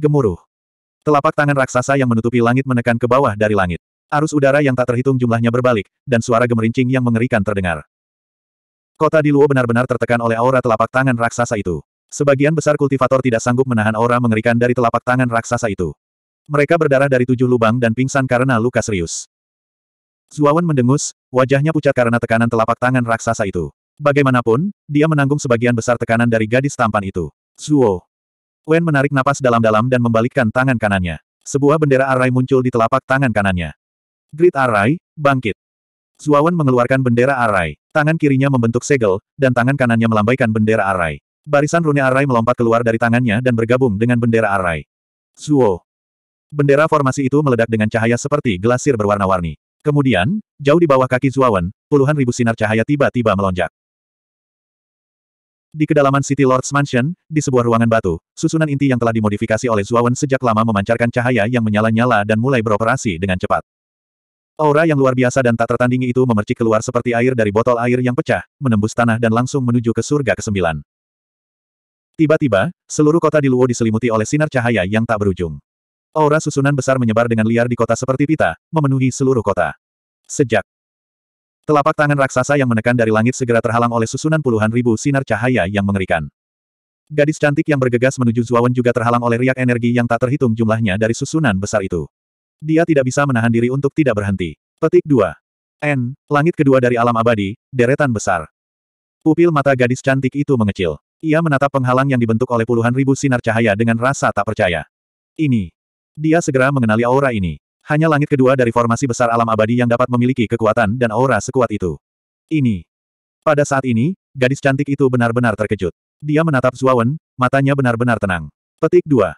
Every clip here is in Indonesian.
gemuruh. Telapak tangan raksasa yang menutupi langit menekan ke bawah dari langit. Arus udara yang tak terhitung jumlahnya berbalik, dan suara gemerincing yang mengerikan terdengar. Kota di Luo benar-benar tertekan oleh aura telapak tangan raksasa itu. Sebagian besar kultivator tidak sanggup menahan aura mengerikan dari telapak tangan raksasa itu. Mereka berdarah dari tujuh lubang dan pingsan karena luka serius. Zuawan mendengus, wajahnya pucat karena tekanan telapak tangan raksasa itu. Bagaimanapun, dia menanggung sebagian besar tekanan dari gadis tampan itu. Zuo. Wen menarik napas dalam-dalam dan membalikkan tangan kanannya. Sebuah bendera arai muncul di telapak tangan kanannya. Grid arai, bangkit. Zuawan mengeluarkan bendera arai. Tangan kirinya membentuk segel, dan tangan kanannya melambaikan bendera arai. Barisan rune arai melompat keluar dari tangannya dan bergabung dengan bendera arai. Zuo. Bendera formasi itu meledak dengan cahaya seperti gelasir berwarna-warni. Kemudian, jauh di bawah kaki Zuawan, puluhan ribu sinar cahaya tiba-tiba melonjak. Di kedalaman City Lord's Mansion, di sebuah ruangan batu, susunan inti yang telah dimodifikasi oleh Zuawan sejak lama memancarkan cahaya yang menyala-nyala dan mulai beroperasi dengan cepat. Aura yang luar biasa dan tak tertandingi itu memercik keluar seperti air dari botol air yang pecah, menembus tanah dan langsung menuju ke surga kesembilan. Tiba-tiba, seluruh kota di Luo diselimuti oleh sinar cahaya yang tak berujung. Aura susunan besar menyebar dengan liar di kota seperti pita, memenuhi seluruh kota. Sejak Telapak tangan raksasa yang menekan dari langit segera terhalang oleh susunan puluhan ribu sinar cahaya yang mengerikan. Gadis cantik yang bergegas menuju Zuawan juga terhalang oleh riak energi yang tak terhitung jumlahnya dari susunan besar itu. Dia tidak bisa menahan diri untuk tidak berhenti. Petik 2. N. Langit kedua dari alam abadi, deretan besar. Pupil mata gadis cantik itu mengecil. Ia menatap penghalang yang dibentuk oleh puluhan ribu sinar cahaya dengan rasa tak percaya. Ini. Dia segera mengenali aura ini. Hanya langit kedua dari formasi besar alam abadi yang dapat memiliki kekuatan dan aura sekuat itu. Ini. Pada saat ini, gadis cantik itu benar-benar terkejut. Dia menatap Zuawan, matanya benar-benar tenang. Petik 2.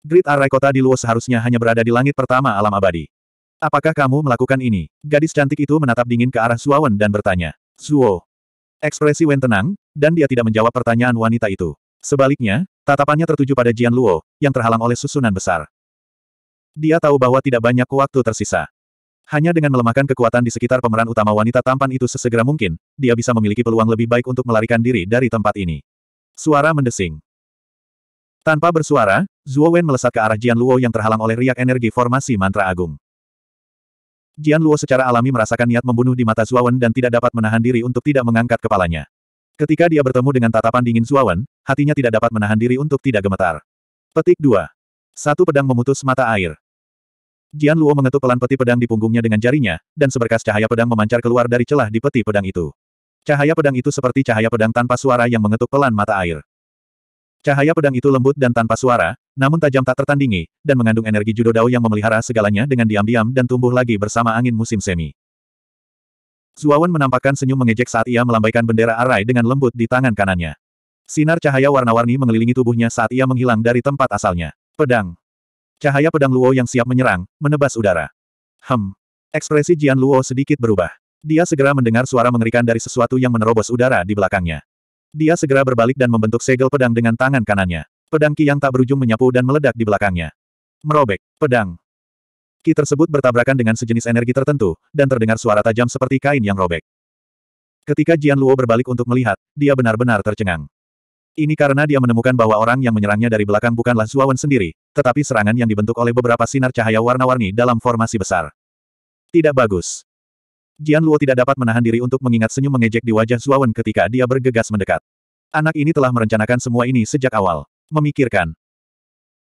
Grid Array Kota di Luo seharusnya hanya berada di langit pertama alam abadi. Apakah kamu melakukan ini? Gadis cantik itu menatap dingin ke arah Zuawan dan bertanya. Zuo. Ekspresi Wen tenang, dan dia tidak menjawab pertanyaan wanita itu. Sebaliknya, tatapannya tertuju pada Jian Luo, yang terhalang oleh susunan besar. Dia tahu bahwa tidak banyak waktu tersisa. Hanya dengan melemahkan kekuatan di sekitar pemeran utama wanita tampan itu sesegera mungkin, dia bisa memiliki peluang lebih baik untuk melarikan diri dari tempat ini. Suara mendesing. Tanpa bersuara, Zhuo Wen melesat ke arah Jian Luo yang terhalang oleh riak energi formasi mantra agung. Jian Luo secara alami merasakan niat membunuh di mata Zhuo Wen dan tidak dapat menahan diri untuk tidak mengangkat kepalanya. Ketika dia bertemu dengan tatapan dingin Zhuo Wen, hatinya tidak dapat menahan diri untuk tidak gemetar. Petik 2. Satu pedang memutus mata air. Jian Luo mengetuk pelan peti pedang di punggungnya dengan jarinya, dan seberkas cahaya pedang memancar keluar dari celah di peti pedang itu. Cahaya pedang itu seperti cahaya pedang tanpa suara yang mengetuk pelan mata air. Cahaya pedang itu lembut dan tanpa suara, namun tajam tak tertandingi, dan mengandung energi judo dao yang memelihara segalanya dengan diam-diam dan tumbuh lagi bersama angin musim semi. Zuawan menampakkan senyum mengejek saat ia melambaikan bendera arai dengan lembut di tangan kanannya. Sinar cahaya warna-warni mengelilingi tubuhnya saat ia menghilang dari tempat asalnya. Pedang. Cahaya pedang Luo yang siap menyerang, menebas udara. Hem. Ekspresi Jian Luo sedikit berubah. Dia segera mendengar suara mengerikan dari sesuatu yang menerobos udara di belakangnya. Dia segera berbalik dan membentuk segel pedang dengan tangan kanannya. Pedang Ki yang tak berujung menyapu dan meledak di belakangnya. Merobek. Pedang. Ki tersebut bertabrakan dengan sejenis energi tertentu, dan terdengar suara tajam seperti kain yang robek. Ketika Jian Luo berbalik untuk melihat, dia benar-benar tercengang. Ini karena dia menemukan bahwa orang yang menyerangnya dari belakang bukanlah Zuawan sendiri, tetapi serangan yang dibentuk oleh beberapa sinar cahaya warna-warni dalam formasi besar. Tidak bagus. Jian Luo tidak dapat menahan diri untuk mengingat senyum mengejek di wajah Zuawan ketika dia bergegas mendekat. Anak ini telah merencanakan semua ini sejak awal. Memikirkan.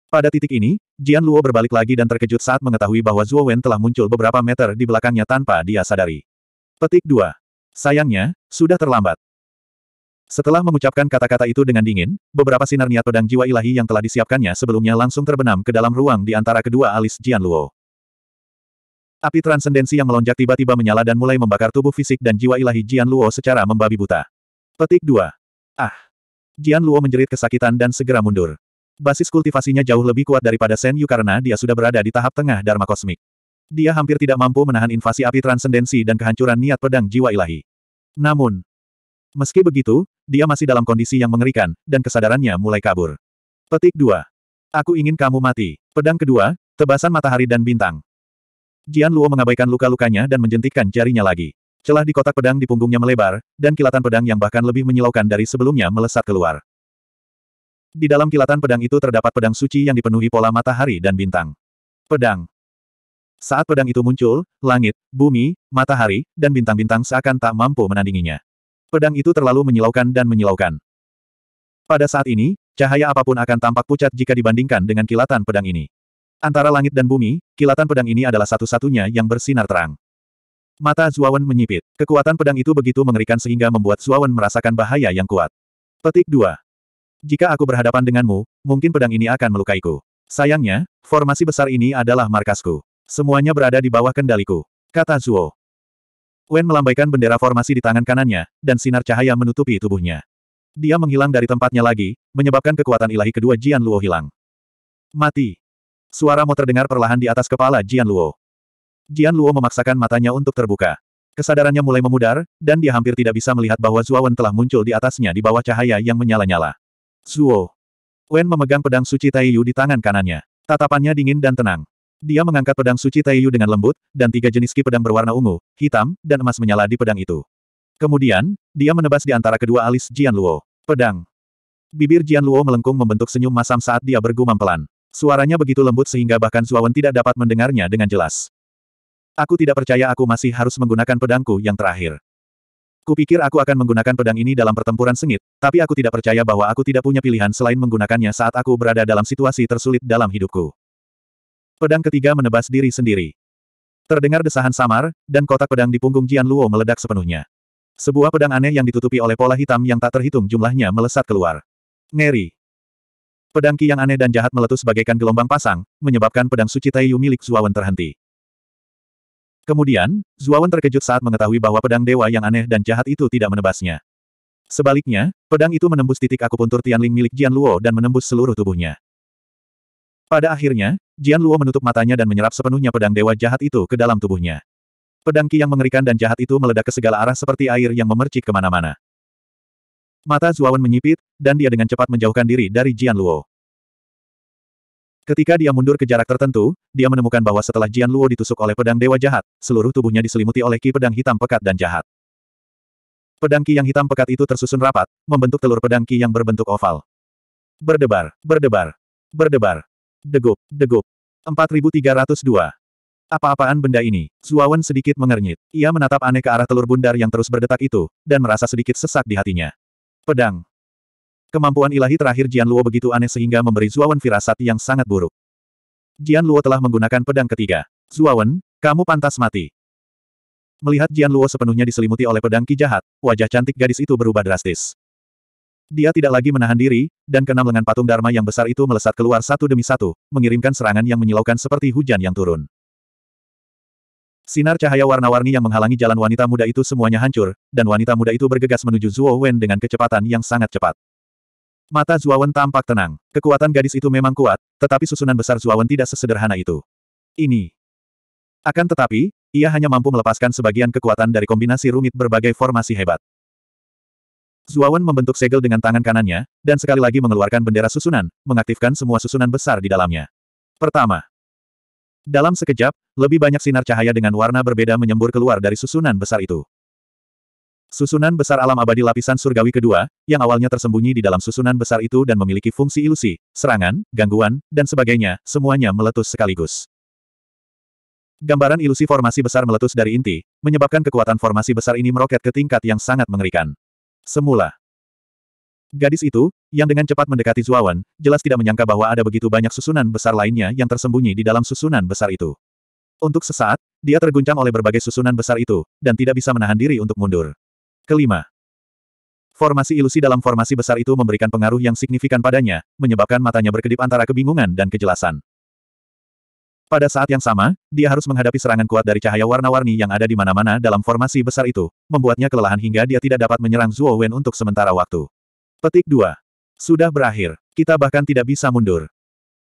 Pada titik ini, Jian Luo berbalik lagi dan terkejut saat mengetahui bahwa Zuo telah muncul beberapa meter di belakangnya tanpa dia sadari. Petik 2. Sayangnya, sudah terlambat. Setelah mengucapkan kata-kata itu dengan dingin, beberapa sinar niat pedang jiwa ilahi yang telah disiapkannya sebelumnya langsung terbenam ke dalam ruang di antara kedua alis Jian Luo. Api transendensi yang melonjak tiba-tiba menyala dan mulai membakar tubuh fisik dan jiwa ilahi Jian Luo secara membabi buta. Petik 2. Ah! Jian Luo menjerit kesakitan dan segera mundur. Basis kultivasinya jauh lebih kuat daripada Shen Yu karena dia sudah berada di tahap tengah Dharma Kosmik. Dia hampir tidak mampu menahan invasi api transendensi dan kehancuran niat pedang jiwa ilahi. Namun, Meski begitu, dia masih dalam kondisi yang mengerikan, dan kesadarannya mulai kabur. Petik 2. Aku ingin kamu mati. Pedang kedua, tebasan matahari dan bintang. Jian Luo mengabaikan luka-lukanya dan menjentikkan jarinya lagi. Celah di kotak pedang di punggungnya melebar, dan kilatan pedang yang bahkan lebih menyilaukan dari sebelumnya melesat keluar. Di dalam kilatan pedang itu terdapat pedang suci yang dipenuhi pola matahari dan bintang. Pedang. Saat pedang itu muncul, langit, bumi, matahari, dan bintang-bintang seakan tak mampu menandinginya. Pedang itu terlalu menyilaukan dan menyilaukan. Pada saat ini, cahaya apapun akan tampak pucat jika dibandingkan dengan kilatan pedang ini. Antara langit dan bumi, kilatan pedang ini adalah satu-satunya yang bersinar terang. Mata Zuawan menyipit. Kekuatan pedang itu begitu mengerikan sehingga membuat Zuawan merasakan bahaya yang kuat. Petik 2. Jika aku berhadapan denganmu, mungkin pedang ini akan melukaiku. Sayangnya, formasi besar ini adalah markasku. Semuanya berada di bawah kendaliku. Kata Zuo. Wen melambaikan bendera formasi di tangan kanannya, dan sinar cahaya menutupi tubuhnya. Dia menghilang dari tempatnya lagi, menyebabkan kekuatan ilahi kedua Jian Luo hilang. Mati. Suara mau terdengar perlahan di atas kepala Jian Luo. Jian Luo memaksakan matanya untuk terbuka. Kesadarannya mulai memudar, dan dia hampir tidak bisa melihat bahwa Wen telah muncul di atasnya di bawah cahaya yang menyala-nyala. Zuo. Wen memegang pedang suci Taiyu di tangan kanannya. Tatapannya dingin dan tenang. Dia mengangkat pedang suci Taiyu dengan lembut, dan tiga jenis ki pedang berwarna ungu, hitam, dan emas menyala di pedang itu. Kemudian, dia menebas di antara kedua alis Jian Luo. Pedang. Bibir Jian Luo melengkung membentuk senyum masam saat dia bergumam pelan. Suaranya begitu lembut sehingga bahkan Zuawan tidak dapat mendengarnya dengan jelas. Aku tidak percaya aku masih harus menggunakan pedangku yang terakhir. Kupikir aku akan menggunakan pedang ini dalam pertempuran sengit, tapi aku tidak percaya bahwa aku tidak punya pilihan selain menggunakannya saat aku berada dalam situasi tersulit dalam hidupku. Pedang ketiga menebas diri sendiri. Terdengar desahan samar, dan kotak pedang di punggung Jian Luo meledak sepenuhnya. Sebuah pedang aneh yang ditutupi oleh pola hitam yang tak terhitung jumlahnya melesat keluar. Ngeri. Pedang Ki yang aneh dan jahat meletus bagaikan gelombang pasang, menyebabkan pedang suci Taiyu milik Zuawan terhenti. Kemudian, Zuawan terkejut saat mengetahui bahwa pedang dewa yang aneh dan jahat itu tidak menebasnya. Sebaliknya, pedang itu menembus titik akupuntur Tianling milik Jian Luo dan menembus seluruh tubuhnya. Pada akhirnya, Jian Luo menutup matanya dan menyerap sepenuhnya pedang dewa jahat itu ke dalam tubuhnya. Pedang ki yang mengerikan dan jahat itu meledak ke segala arah seperti air yang memercik kemana-mana. Mata Zuawan menyipit, dan dia dengan cepat menjauhkan diri dari Jian Luo. Ketika dia mundur ke jarak tertentu, dia menemukan bahwa setelah Jian Luo ditusuk oleh pedang dewa jahat, seluruh tubuhnya diselimuti oleh ki pedang hitam pekat dan jahat. Pedang ki yang hitam pekat itu tersusun rapat, membentuk telur pedang ki yang berbentuk oval. Berdebar, berdebar, berdebar. Degup, degup. 4302. Apa-apaan benda ini? Zuawan sedikit mengernyit. Ia menatap aneh ke arah telur bundar yang terus berdetak itu, dan merasa sedikit sesak di hatinya. Pedang. Kemampuan ilahi terakhir Jian Luo begitu aneh sehingga memberi Zuawan firasat yang sangat buruk. Jian Luo telah menggunakan pedang ketiga. Zuawan, kamu pantas mati. Melihat Jian Luo sepenuhnya diselimuti oleh pedang ki jahat, wajah cantik gadis itu berubah drastis. Dia tidak lagi menahan diri, dan keenam lengan patung Dharma yang besar itu melesat keluar satu demi satu, mengirimkan serangan yang menyilaukan seperti hujan yang turun. Sinar cahaya warna-warni yang menghalangi jalan wanita muda itu semuanya hancur, dan wanita muda itu bergegas menuju Zuo Wen dengan kecepatan yang sangat cepat. Mata Zuawan tampak tenang. Kekuatan gadis itu memang kuat, tetapi susunan besar Zuawan tidak sesederhana itu. Ini. Akan tetapi, ia hanya mampu melepaskan sebagian kekuatan dari kombinasi rumit berbagai formasi hebat. Zuawan membentuk segel dengan tangan kanannya, dan sekali lagi mengeluarkan bendera susunan, mengaktifkan semua susunan besar di dalamnya. Pertama. Dalam sekejap, lebih banyak sinar cahaya dengan warna berbeda menyembur keluar dari susunan besar itu. Susunan besar alam abadi lapisan surgawi kedua, yang awalnya tersembunyi di dalam susunan besar itu dan memiliki fungsi ilusi, serangan, gangguan, dan sebagainya, semuanya meletus sekaligus. Gambaran ilusi formasi besar meletus dari inti, menyebabkan kekuatan formasi besar ini meroket ke tingkat yang sangat mengerikan. Semula. Gadis itu, yang dengan cepat mendekati Zuawan, jelas tidak menyangka bahwa ada begitu banyak susunan besar lainnya yang tersembunyi di dalam susunan besar itu. Untuk sesaat, dia terguncang oleh berbagai susunan besar itu, dan tidak bisa menahan diri untuk mundur. Kelima. Formasi ilusi dalam formasi besar itu memberikan pengaruh yang signifikan padanya, menyebabkan matanya berkedip antara kebingungan dan kejelasan. Pada saat yang sama, dia harus menghadapi serangan kuat dari cahaya warna-warni yang ada di mana-mana dalam formasi besar itu, membuatnya kelelahan hingga dia tidak dapat menyerang Zuo Wen untuk sementara waktu. Petik 2. Sudah berakhir. Kita bahkan tidak bisa mundur.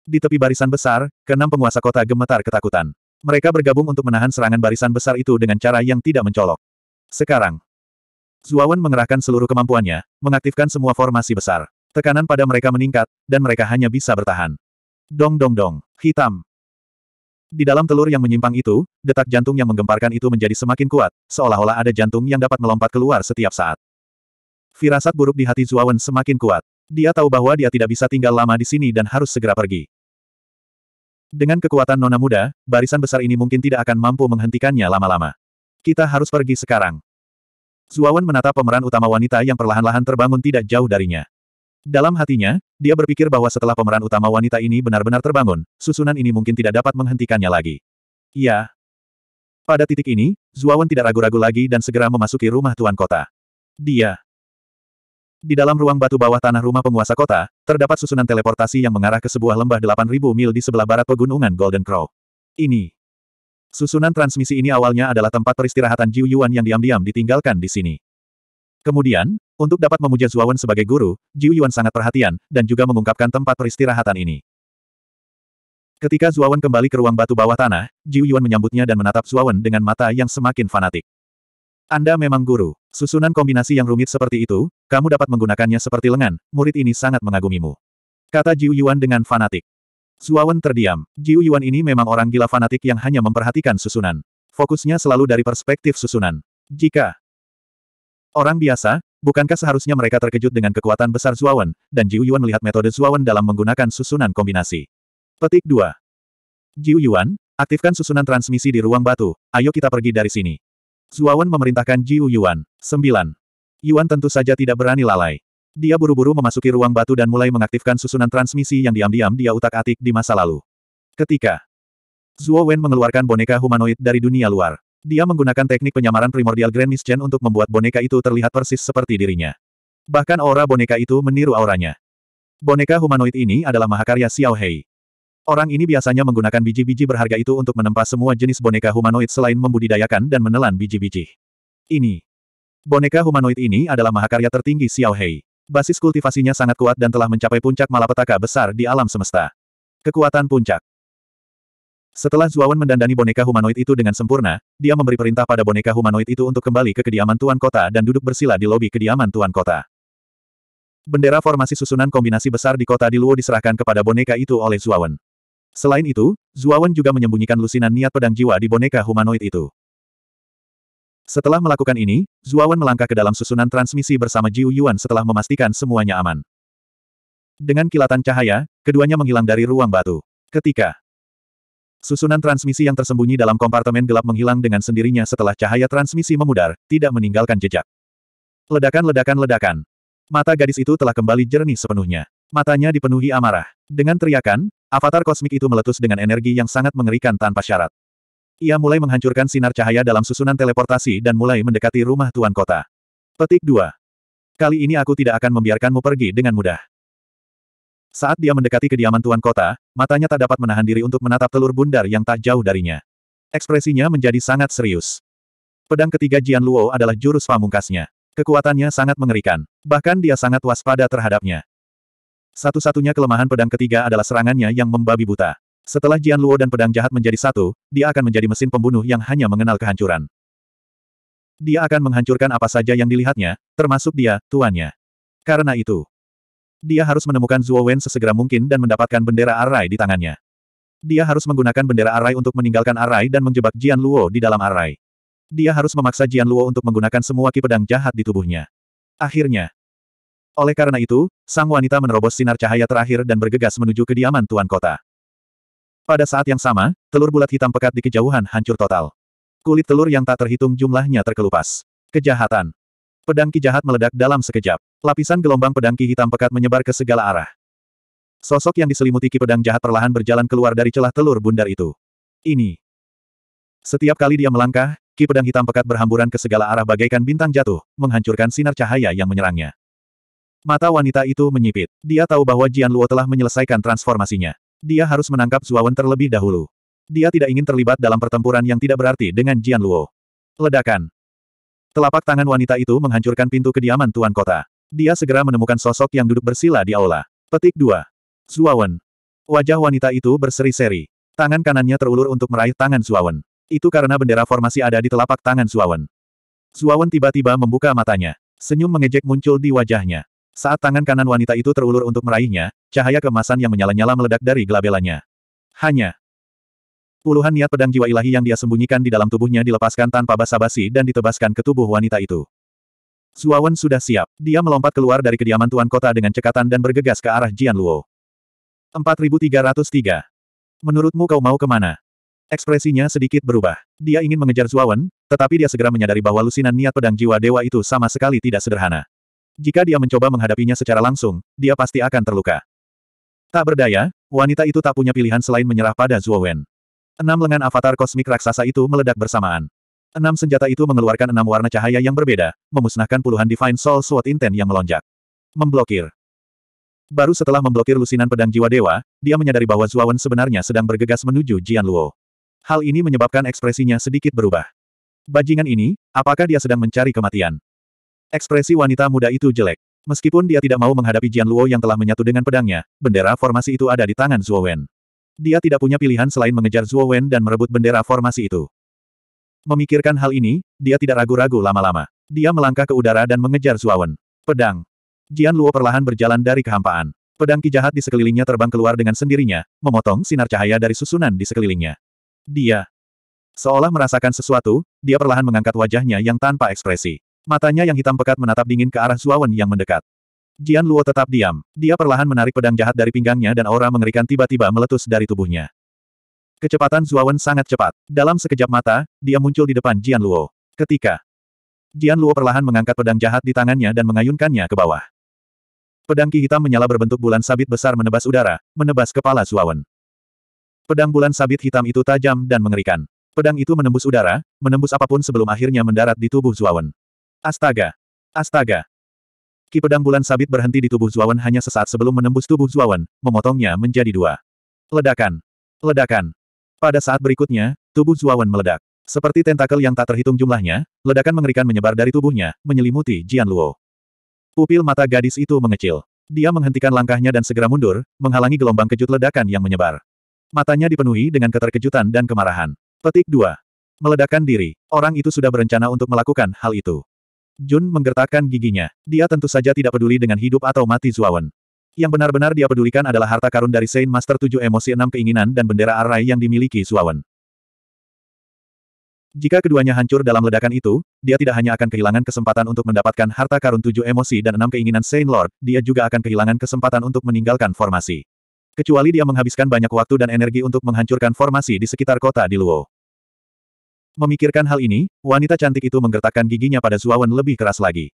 Di tepi barisan besar, keenam penguasa kota gemetar ketakutan. Mereka bergabung untuk menahan serangan barisan besar itu dengan cara yang tidak mencolok. Sekarang, Zuawan mengerahkan seluruh kemampuannya, mengaktifkan semua formasi besar. Tekanan pada mereka meningkat, dan mereka hanya bisa bertahan. Dong dong dong, hitam, di dalam telur yang menyimpang itu, detak jantung yang menggemparkan itu menjadi semakin kuat, seolah-olah ada jantung yang dapat melompat keluar setiap saat. Firasat buruk di hati Zuawan semakin kuat. Dia tahu bahwa dia tidak bisa tinggal lama di sini dan harus segera pergi. Dengan kekuatan nona muda, barisan besar ini mungkin tidak akan mampu menghentikannya lama-lama. Kita harus pergi sekarang. Zuawan menatap pemeran utama wanita yang perlahan-lahan terbangun tidak jauh darinya. Dalam hatinya, dia berpikir bahwa setelah pemeran utama wanita ini benar-benar terbangun, susunan ini mungkin tidak dapat menghentikannya lagi. Ya. Pada titik ini, Zuawan tidak ragu-ragu lagi dan segera memasuki rumah tuan kota. Dia. Di dalam ruang batu bawah tanah rumah penguasa kota, terdapat susunan teleportasi yang mengarah ke sebuah lembah 8000 mil di sebelah barat pegunungan Golden Crow. Ini. Susunan transmisi ini awalnya adalah tempat peristirahatan Jiu Yuan yang diam-diam ditinggalkan di sini. Kemudian, untuk dapat memuja Zuawan sebagai guru, Jiu Yuan sangat perhatian, dan juga mengungkapkan tempat peristirahatan ini. Ketika Zuawan kembali ke ruang batu bawah tanah, Jiu Yuan menyambutnya dan menatap Zuawan dengan mata yang semakin fanatik. Anda memang guru. Susunan kombinasi yang rumit seperti itu, kamu dapat menggunakannya seperti lengan, murid ini sangat mengagumimu. Kata Jiu Yuan dengan fanatik. Zuawan terdiam. Jiu Yuan ini memang orang gila fanatik yang hanya memperhatikan susunan. Fokusnya selalu dari perspektif susunan. Jika Orang biasa, bukankah seharusnya mereka terkejut dengan kekuatan besar Zuawan, dan Jiu Yuan melihat metode Zuawan dalam menggunakan susunan kombinasi. Petik 2. Jiu Yuan, aktifkan susunan transmisi di ruang batu, ayo kita pergi dari sini. Zuawan memerintahkan Jiu Yuan. 9. Yuan tentu saja tidak berani lalai. Dia buru-buru memasuki ruang batu dan mulai mengaktifkan susunan transmisi yang diam-diam dia utak-atik di masa lalu. Ketika Zuo Wen mengeluarkan boneka humanoid dari dunia luar. Dia menggunakan teknik penyamaran primordial Grand Miss Chen untuk membuat boneka itu terlihat persis seperti dirinya. Bahkan aura boneka itu meniru auranya. Boneka humanoid ini adalah mahakarya Xiao Hei. Orang ini biasanya menggunakan biji-biji berharga itu untuk menempa semua jenis boneka humanoid selain membudidayakan dan menelan biji-biji. Ini. Boneka humanoid ini adalah mahakarya tertinggi Xiao Hei. Basis kultivasinya sangat kuat dan telah mencapai puncak malapetaka besar di alam semesta. Kekuatan puncak. Setelah Zuawan mendandani boneka humanoid itu dengan sempurna, dia memberi perintah pada boneka humanoid itu untuk kembali ke kediaman Tuan Kota dan duduk bersila di lobi kediaman Tuan Kota. Bendera formasi susunan kombinasi besar di kota di Luo diserahkan kepada boneka itu oleh Zuawan. Selain itu, Zuawan juga menyembunyikan lusinan niat pedang jiwa di boneka humanoid itu. Setelah melakukan ini, Zuawan melangkah ke dalam susunan transmisi bersama Jiu Yuan setelah memastikan semuanya aman. Dengan kilatan cahaya, keduanya menghilang dari ruang batu. Ketika Susunan transmisi yang tersembunyi dalam kompartemen gelap menghilang dengan sendirinya setelah cahaya transmisi memudar, tidak meninggalkan jejak. Ledakan-ledakan-ledakan. Mata gadis itu telah kembali jernih sepenuhnya. Matanya dipenuhi amarah. Dengan teriakan, avatar kosmik itu meletus dengan energi yang sangat mengerikan tanpa syarat. Ia mulai menghancurkan sinar cahaya dalam susunan teleportasi dan mulai mendekati rumah tuan kota. Petik 2. Kali ini aku tidak akan membiarkanmu pergi dengan mudah. Saat dia mendekati kediaman tuan kota, matanya tak dapat menahan diri untuk menatap telur bundar yang tak jauh darinya. Ekspresinya menjadi sangat serius. Pedang ketiga Jian Luo adalah jurus pamungkasnya. Kekuatannya sangat mengerikan. Bahkan dia sangat waspada terhadapnya. Satu-satunya kelemahan pedang ketiga adalah serangannya yang membabi buta. Setelah Jian Luo dan pedang jahat menjadi satu, dia akan menjadi mesin pembunuh yang hanya mengenal kehancuran. Dia akan menghancurkan apa saja yang dilihatnya, termasuk dia, tuannya. Karena itu, dia harus menemukan Zuo Wen sesegera mungkin dan mendapatkan bendera Arai di tangannya. Dia harus menggunakan bendera Arai untuk meninggalkan Arai dan menjebak Jian Luo di dalam Arai. Dia harus memaksa Jian Luo untuk menggunakan semua ki pedang jahat di tubuhnya. Akhirnya. Oleh karena itu, sang wanita menerobos sinar cahaya terakhir dan bergegas menuju kediaman Tuan Kota. Pada saat yang sama, telur bulat hitam pekat di kejauhan hancur total. Kulit telur yang tak terhitung jumlahnya terkelupas. Kejahatan. Pedang Ki jahat meledak dalam sekejap. Lapisan gelombang pedang Ki hitam pekat menyebar ke segala arah. Sosok yang diselimuti Ki pedang jahat perlahan berjalan keluar dari celah telur bundar itu. Ini. Setiap kali dia melangkah, Ki pedang hitam pekat berhamburan ke segala arah bagaikan bintang jatuh, menghancurkan sinar cahaya yang menyerangnya. Mata wanita itu menyipit. Dia tahu bahwa Jian Luo telah menyelesaikan transformasinya. Dia harus menangkap Zuawan terlebih dahulu. Dia tidak ingin terlibat dalam pertempuran yang tidak berarti dengan Jian Luo. Ledakan. Telapak tangan wanita itu menghancurkan pintu kediaman Tuan Kota. Dia segera menemukan sosok yang duduk bersila di aula. Petik 2. Zuawan. Wajah wanita itu berseri-seri. Tangan kanannya terulur untuk meraih tangan Zuawan. Itu karena bendera formasi ada di telapak tangan Zuawan. Zuawan tiba-tiba membuka matanya. Senyum mengejek muncul di wajahnya. Saat tangan kanan wanita itu terulur untuk meraihnya, cahaya kemasan yang menyala-nyala meledak dari gelabelannya. Hanya Puluhan niat pedang jiwa ilahi yang dia sembunyikan di dalam tubuhnya dilepaskan tanpa basa-basi dan ditebaskan ke tubuh wanita itu. Zuawan sudah siap. Dia melompat keluar dari kediaman Tuan Kota dengan cekatan dan bergegas ke arah Jian Luo. 4303. Menurutmu kau mau kemana? Ekspresinya sedikit berubah. Dia ingin mengejar Zuawan, tetapi dia segera menyadari bahwa lusinan niat pedang jiwa dewa itu sama sekali tidak sederhana. Jika dia mencoba menghadapinya secara langsung, dia pasti akan terluka. Tak berdaya, wanita itu tak punya pilihan selain menyerah pada Zuawan. Enam lengan avatar kosmik raksasa itu meledak bersamaan. Enam senjata itu mengeluarkan enam warna cahaya yang berbeda, memusnahkan puluhan Divine Soul Sword Intent yang melonjak. Memblokir. Baru setelah memblokir lusinan pedang jiwa dewa, dia menyadari bahwa Zuawan sebenarnya sedang bergegas menuju Jian Luo. Hal ini menyebabkan ekspresinya sedikit berubah. Bajingan ini, apakah dia sedang mencari kematian? Ekspresi wanita muda itu jelek. Meskipun dia tidak mau menghadapi Jian Luo yang telah menyatu dengan pedangnya, bendera formasi itu ada di tangan Zuawan. Dia tidak punya pilihan selain mengejar Zhuo Wen dan merebut bendera formasi itu. Memikirkan hal ini, dia tidak ragu-ragu lama-lama. Dia melangkah ke udara dan mengejar Zhuo Wen. Pedang. Jian Luo perlahan berjalan dari kehampaan. Pedang ki jahat di sekelilingnya terbang keluar dengan sendirinya, memotong sinar cahaya dari susunan di sekelilingnya. Dia. Seolah merasakan sesuatu, dia perlahan mengangkat wajahnya yang tanpa ekspresi. Matanya yang hitam pekat menatap dingin ke arah Wen yang mendekat. Jian Luo tetap diam. Dia perlahan menarik pedang jahat dari pinggangnya dan aura mengerikan tiba-tiba meletus dari tubuhnya. Kecepatan Zuawan sangat cepat. Dalam sekejap mata, dia muncul di depan Jian Luo. Ketika Jian Luo perlahan mengangkat pedang jahat di tangannya dan mengayunkannya ke bawah. Pedang ki hitam menyala berbentuk bulan sabit besar menebas udara, menebas kepala Zuawan. Pedang bulan sabit hitam itu tajam dan mengerikan. Pedang itu menembus udara, menembus apapun sebelum akhirnya mendarat di tubuh Zuawan. Astaga! Astaga! Ki pedang bulan sabit berhenti di tubuh Zuawan hanya sesaat sebelum menembus tubuh Zuawan, memotongnya menjadi dua. Ledakan! Ledakan! Pada saat berikutnya, tubuh Zuawan meledak. Seperti tentakel yang tak terhitung jumlahnya, ledakan mengerikan menyebar dari tubuhnya, menyelimuti Jian Luo. Pupil mata gadis itu mengecil. Dia menghentikan langkahnya dan segera mundur, menghalangi gelombang kejut ledakan yang menyebar. Matanya dipenuhi dengan keterkejutan dan kemarahan. Petik 2. Meledakkan diri. Orang itu sudah berencana untuk melakukan hal itu. Jun menggertakkan giginya. Dia tentu saja tidak peduli dengan hidup atau mati Zuawan. Yang benar-benar dia pedulikan adalah harta karun dari Saint Master 7 emosi 6 keinginan dan bendera arai yang dimiliki Zuawan. Jika keduanya hancur dalam ledakan itu, dia tidak hanya akan kehilangan kesempatan untuk mendapatkan harta karun 7 emosi dan 6 keinginan Saint Lord, dia juga akan kehilangan kesempatan untuk meninggalkan formasi. Kecuali dia menghabiskan banyak waktu dan energi untuk menghancurkan formasi di sekitar kota di Luo. Memikirkan hal ini, wanita cantik itu menggertakkan giginya pada Zuawan lebih keras lagi.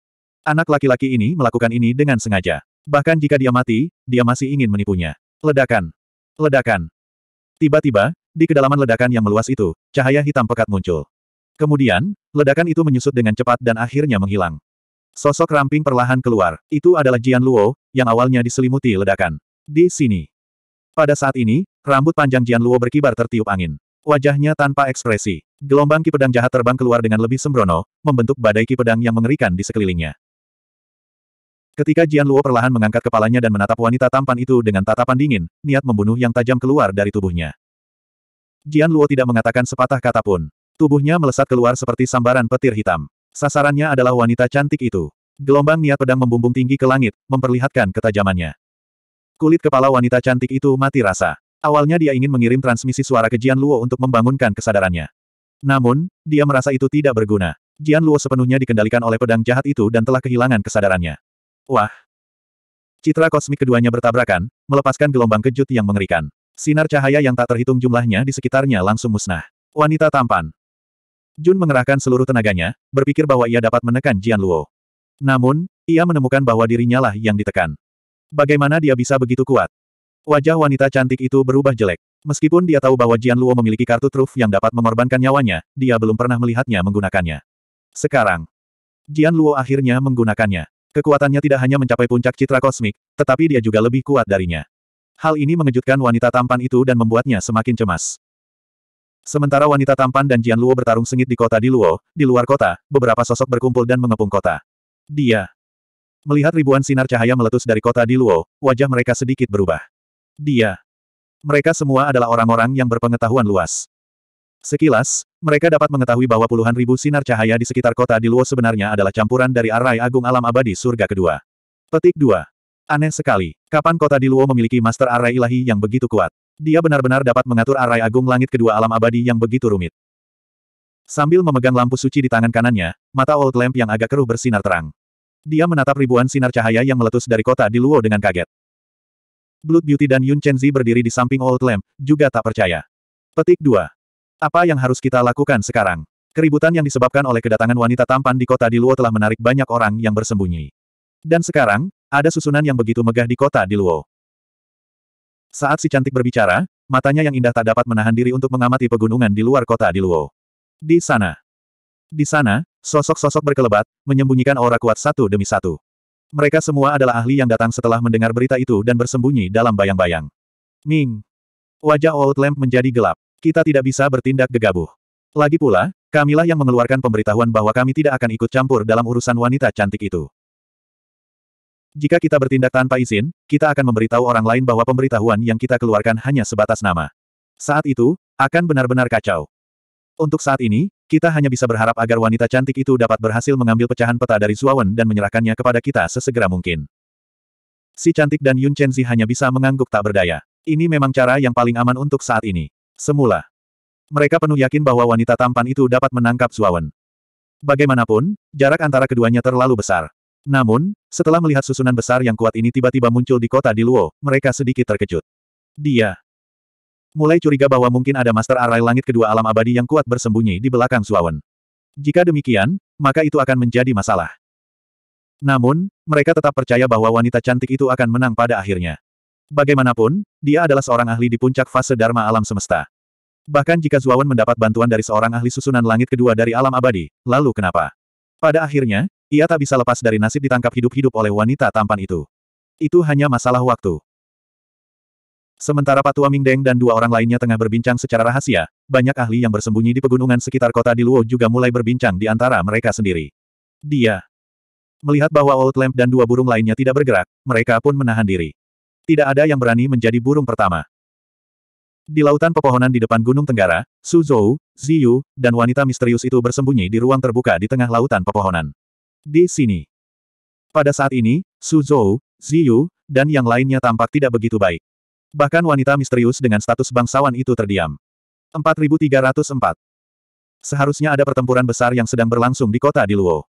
Anak laki-laki ini melakukan ini dengan sengaja. Bahkan jika dia mati, dia masih ingin menipunya. Ledakan. Ledakan. Tiba-tiba, di kedalaman ledakan yang meluas itu, cahaya hitam pekat muncul. Kemudian, ledakan itu menyusut dengan cepat dan akhirnya menghilang. Sosok ramping perlahan keluar. Itu adalah Jian Luo, yang awalnya diselimuti ledakan. Di sini. Pada saat ini, rambut panjang Jian Luo berkibar tertiup angin. Wajahnya tanpa ekspresi. Gelombang ki pedang jahat terbang keluar dengan lebih sembrono, membentuk badai ki pedang yang mengerikan di sekelilingnya. Ketika Jian Luo perlahan mengangkat kepalanya dan menatap wanita tampan itu dengan tatapan dingin, niat membunuh yang tajam keluar dari tubuhnya. Jian Luo tidak mengatakan sepatah kata pun. Tubuhnya melesat keluar seperti sambaran petir hitam. Sasarannya adalah wanita cantik itu. Gelombang niat pedang membumbung tinggi ke langit, memperlihatkan ketajamannya. Kulit kepala wanita cantik itu mati rasa. Awalnya dia ingin mengirim transmisi suara ke Jian Luo untuk membangunkan kesadarannya. Namun, dia merasa itu tidak berguna. Jian Luo sepenuhnya dikendalikan oleh pedang jahat itu dan telah kehilangan kesadarannya. Wah! Citra kosmik keduanya bertabrakan, melepaskan gelombang kejut yang mengerikan. Sinar cahaya yang tak terhitung jumlahnya di sekitarnya langsung musnah. Wanita tampan. Jun mengerahkan seluruh tenaganya, berpikir bahwa ia dapat menekan Jian Luo. Namun, ia menemukan bahwa dirinya lah yang ditekan. Bagaimana dia bisa begitu kuat? Wajah wanita cantik itu berubah jelek. Meskipun dia tahu bahwa Jian Luo memiliki kartu truf yang dapat mengorbankan nyawanya, dia belum pernah melihatnya menggunakannya. Sekarang, Jian Luo akhirnya menggunakannya. Kekuatannya tidak hanya mencapai puncak citra kosmik, tetapi dia juga lebih kuat darinya. Hal ini mengejutkan wanita tampan itu dan membuatnya semakin cemas. Sementara wanita tampan dan Jian Luo bertarung sengit di kota di Luo, di luar kota, beberapa sosok berkumpul dan mengepung kota. Dia melihat ribuan sinar cahaya meletus dari kota di Luo, wajah mereka sedikit berubah. Dia mereka semua adalah orang-orang yang berpengetahuan luas. Sekilas, mereka dapat mengetahui bahwa puluhan ribu sinar cahaya di sekitar kota di Luo sebenarnya adalah campuran dari arai agung alam abadi surga kedua. Petik 2. Aneh sekali, kapan kota di Luo memiliki master arai ilahi yang begitu kuat? Dia benar-benar dapat mengatur arai agung langit kedua alam abadi yang begitu rumit. Sambil memegang lampu suci di tangan kanannya, mata old lamp yang agak keruh bersinar terang. Dia menatap ribuan sinar cahaya yang meletus dari kota di Luo dengan kaget. Blood Beauty dan Yun Chenzi berdiri di samping Old Lamp, juga tak percaya. Petik 2. Apa yang harus kita lakukan sekarang? Keributan yang disebabkan oleh kedatangan wanita tampan di kota di Luo telah menarik banyak orang yang bersembunyi. Dan sekarang, ada susunan yang begitu megah di kota di Luo. Saat si cantik berbicara, matanya yang indah tak dapat menahan diri untuk mengamati pegunungan di luar kota di Luo. Di sana. Di sana, sosok-sosok berkelebat, menyembunyikan aura kuat satu demi satu. Mereka semua adalah ahli yang datang setelah mendengar berita itu dan bersembunyi dalam bayang-bayang. Ming. Wajah Old Lamp menjadi gelap. Kita tidak bisa bertindak gegabah. Lagi pula, kamilah yang mengeluarkan pemberitahuan bahwa kami tidak akan ikut campur dalam urusan wanita cantik itu. Jika kita bertindak tanpa izin, kita akan memberitahu orang lain bahwa pemberitahuan yang kita keluarkan hanya sebatas nama. Saat itu, akan benar-benar kacau. Untuk saat ini, kita hanya bisa berharap agar wanita cantik itu dapat berhasil mengambil pecahan peta dari Zuawan dan menyerahkannya kepada kita sesegera mungkin. Si cantik dan Yun Chenzi hanya bisa mengangguk tak berdaya. Ini memang cara yang paling aman untuk saat ini. Semula. Mereka penuh yakin bahwa wanita tampan itu dapat menangkap Zuawan. Bagaimanapun, jarak antara keduanya terlalu besar. Namun, setelah melihat susunan besar yang kuat ini tiba-tiba muncul di kota di Luo, mereka sedikit terkejut. Dia Mulai curiga bahwa mungkin ada Master Arai Langit kedua alam abadi yang kuat bersembunyi di belakang Zuawan. Jika demikian, maka itu akan menjadi masalah. Namun, mereka tetap percaya bahwa wanita cantik itu akan menang pada akhirnya. Bagaimanapun, dia adalah seorang ahli di puncak fase Dharma alam semesta. Bahkan jika Zuawan mendapat bantuan dari seorang ahli susunan langit kedua dari alam abadi, lalu kenapa? Pada akhirnya, ia tak bisa lepas dari nasib ditangkap hidup-hidup oleh wanita tampan itu. Itu hanya masalah waktu. Sementara Patua Deng dan dua orang lainnya tengah berbincang secara rahasia, banyak ahli yang bersembunyi di pegunungan sekitar kota di Luo juga mulai berbincang di antara mereka sendiri. Dia melihat bahwa Old Lamp dan dua burung lainnya tidak bergerak, mereka pun menahan diri. Tidak ada yang berani menjadi burung pertama. Di lautan pepohonan di depan Gunung Tenggara, Su Zhou, Ziyu, dan wanita misterius itu bersembunyi di ruang terbuka di tengah lautan pepohonan. Di sini. Pada saat ini, Su Zhou, Ziyu, dan yang lainnya tampak tidak begitu baik. Bahkan wanita misterius dengan status bangsawan itu terdiam. 4304. Seharusnya ada pertempuran besar yang sedang berlangsung di kota di Luo.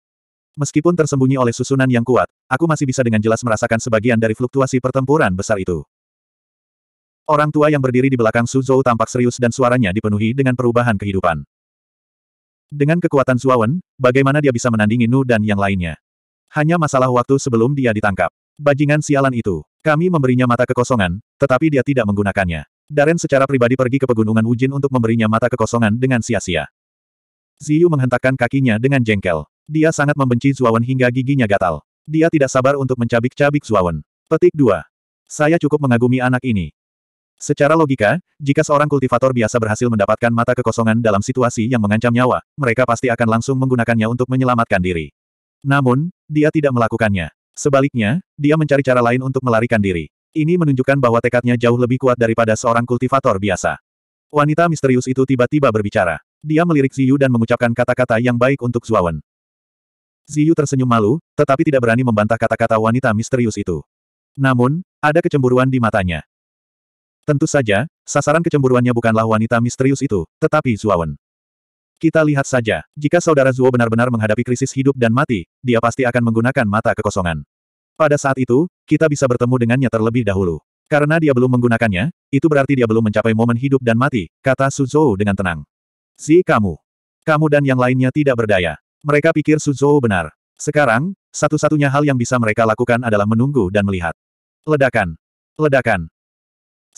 Meskipun tersembunyi oleh susunan yang kuat, aku masih bisa dengan jelas merasakan sebagian dari fluktuasi pertempuran besar itu. Orang tua yang berdiri di belakang Suzhou tampak serius dan suaranya dipenuhi dengan perubahan kehidupan. Dengan kekuatan Zuawan, bagaimana dia bisa menandingi Nu dan yang lainnya? Hanya masalah waktu sebelum dia ditangkap. Bajingan sialan itu. Kami memberinya mata kekosongan, tetapi dia tidak menggunakannya. Daren secara pribadi pergi ke pegunungan Wujin untuk memberinya mata kekosongan dengan sia-sia. Ziyu menghentakkan kakinya dengan jengkel. Dia sangat membenci Zuawan hingga giginya gatal. Dia tidak sabar untuk mencabik-cabik Zuawan. Petik 2. Saya cukup mengagumi anak ini. Secara logika, jika seorang kultivator biasa berhasil mendapatkan mata kekosongan dalam situasi yang mengancam nyawa, mereka pasti akan langsung menggunakannya untuk menyelamatkan diri. Namun, dia tidak melakukannya. Sebaliknya, dia mencari cara lain untuk melarikan diri. Ini menunjukkan bahwa tekadnya jauh lebih kuat daripada seorang kultivator biasa. Wanita misterius itu tiba-tiba berbicara. Dia melirik Ziyu dan mengucapkan kata-kata yang baik untuk Zuawan. Ziyu tersenyum malu, tetapi tidak berani membantah kata-kata wanita misterius itu. Namun, ada kecemburuan di matanya. Tentu saja, sasaran kecemburuannya bukanlah wanita misterius itu, tetapi Zuawan. Kita lihat saja, jika saudara Zuo benar-benar menghadapi krisis hidup dan mati, dia pasti akan menggunakan mata kekosongan. Pada saat itu, kita bisa bertemu dengannya terlebih dahulu. Karena dia belum menggunakannya, itu berarti dia belum mencapai momen hidup dan mati, kata Suzhou dengan tenang. Si kamu. Kamu dan yang lainnya tidak berdaya. Mereka pikir Suzhou benar. Sekarang, satu-satunya hal yang bisa mereka lakukan adalah menunggu dan melihat. Ledakan. Ledakan.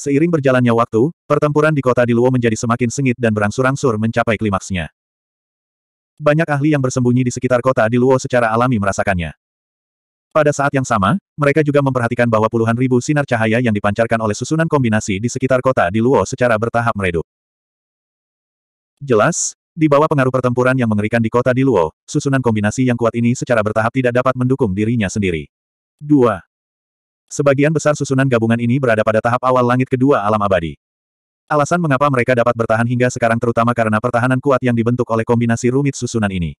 Seiring berjalannya waktu, pertempuran di kota di Luo menjadi semakin sengit dan berangsur-angsur mencapai klimaksnya. Banyak ahli yang bersembunyi di sekitar kota di Luo secara alami merasakannya. Pada saat yang sama, mereka juga memperhatikan bahwa puluhan ribu sinar cahaya yang dipancarkan oleh susunan kombinasi di sekitar kota di Luo secara bertahap meredup. Jelas, di bawah pengaruh pertempuran yang mengerikan di kota di Luo, susunan kombinasi yang kuat ini secara bertahap tidak dapat mendukung dirinya sendiri. 2. Sebagian besar susunan gabungan ini berada pada tahap awal langit kedua alam abadi. Alasan mengapa mereka dapat bertahan hingga sekarang terutama karena pertahanan kuat yang dibentuk oleh kombinasi rumit susunan ini.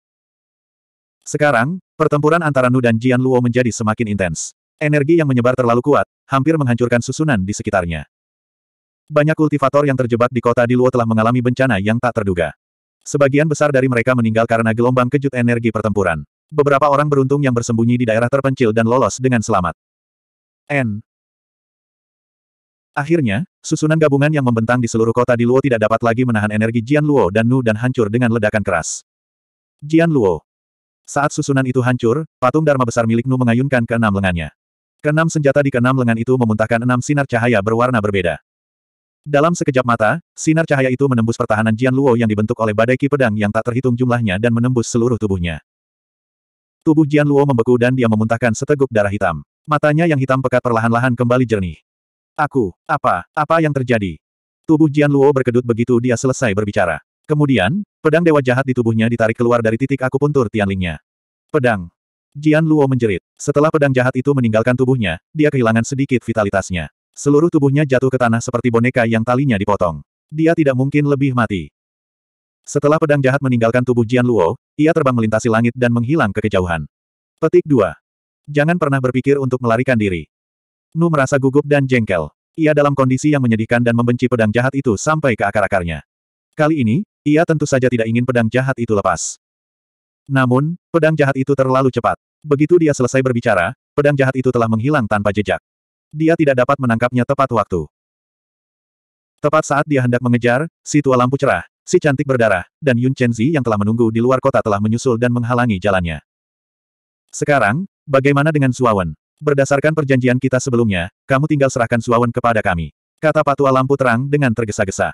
Sekarang, pertempuran antara Nu dan Jian Luo menjadi semakin intens. Energi yang menyebar terlalu kuat, hampir menghancurkan susunan di sekitarnya. Banyak kultivator yang terjebak di kota di Luo telah mengalami bencana yang tak terduga. Sebagian besar dari mereka meninggal karena gelombang kejut energi pertempuran. Beberapa orang beruntung yang bersembunyi di daerah terpencil dan lolos dengan selamat. N. Akhirnya, susunan gabungan yang membentang di seluruh kota di Luo tidak dapat lagi menahan energi Jian Luo dan Nu dan hancur dengan ledakan keras. Jian Luo. Saat susunan itu hancur, patung Dharma besar milik Nu mengayunkan keenam lengannya. Kenam senjata di keenam lengan itu memuntahkan enam sinar cahaya berwarna berbeda. Dalam sekejap mata, sinar cahaya itu menembus pertahanan Jian Luo yang dibentuk oleh badai ki pedang yang tak terhitung jumlahnya dan menembus seluruh tubuhnya. Tubuh Jian Luo membeku dan dia memuntahkan seteguk darah hitam. Matanya yang hitam pekat perlahan-lahan kembali jernih. Aku, apa, apa yang terjadi? Tubuh Jian Luo berkedut begitu dia selesai berbicara. Kemudian, pedang dewa jahat di tubuhnya ditarik keluar dari titik akupuntur Tianlingnya. Pedang. Jian Luo menjerit. Setelah pedang jahat itu meninggalkan tubuhnya, dia kehilangan sedikit vitalitasnya. Seluruh tubuhnya jatuh ke tanah seperti boneka yang talinya dipotong. Dia tidak mungkin lebih mati. Setelah pedang jahat meninggalkan tubuh Jian Luo, ia terbang melintasi langit dan menghilang ke kejauhan. Petik 2. Jangan pernah berpikir untuk melarikan diri. Nu merasa gugup dan jengkel. Ia dalam kondisi yang menyedihkan dan membenci pedang jahat itu sampai ke akar-akarnya. Kali ini, ia tentu saja tidak ingin pedang jahat itu lepas. Namun, pedang jahat itu terlalu cepat. Begitu dia selesai berbicara, pedang jahat itu telah menghilang tanpa jejak. Dia tidak dapat menangkapnya tepat waktu. Tepat saat dia hendak mengejar, si tua lampu cerah, si cantik berdarah, dan Yun Chenzi yang telah menunggu di luar kota telah menyusul dan menghalangi jalannya. Sekarang, Bagaimana dengan Suawan? Berdasarkan perjanjian kita sebelumnya, kamu tinggal serahkan Suawan kepada kami. Kata patua lampu terang dengan tergesa-gesa.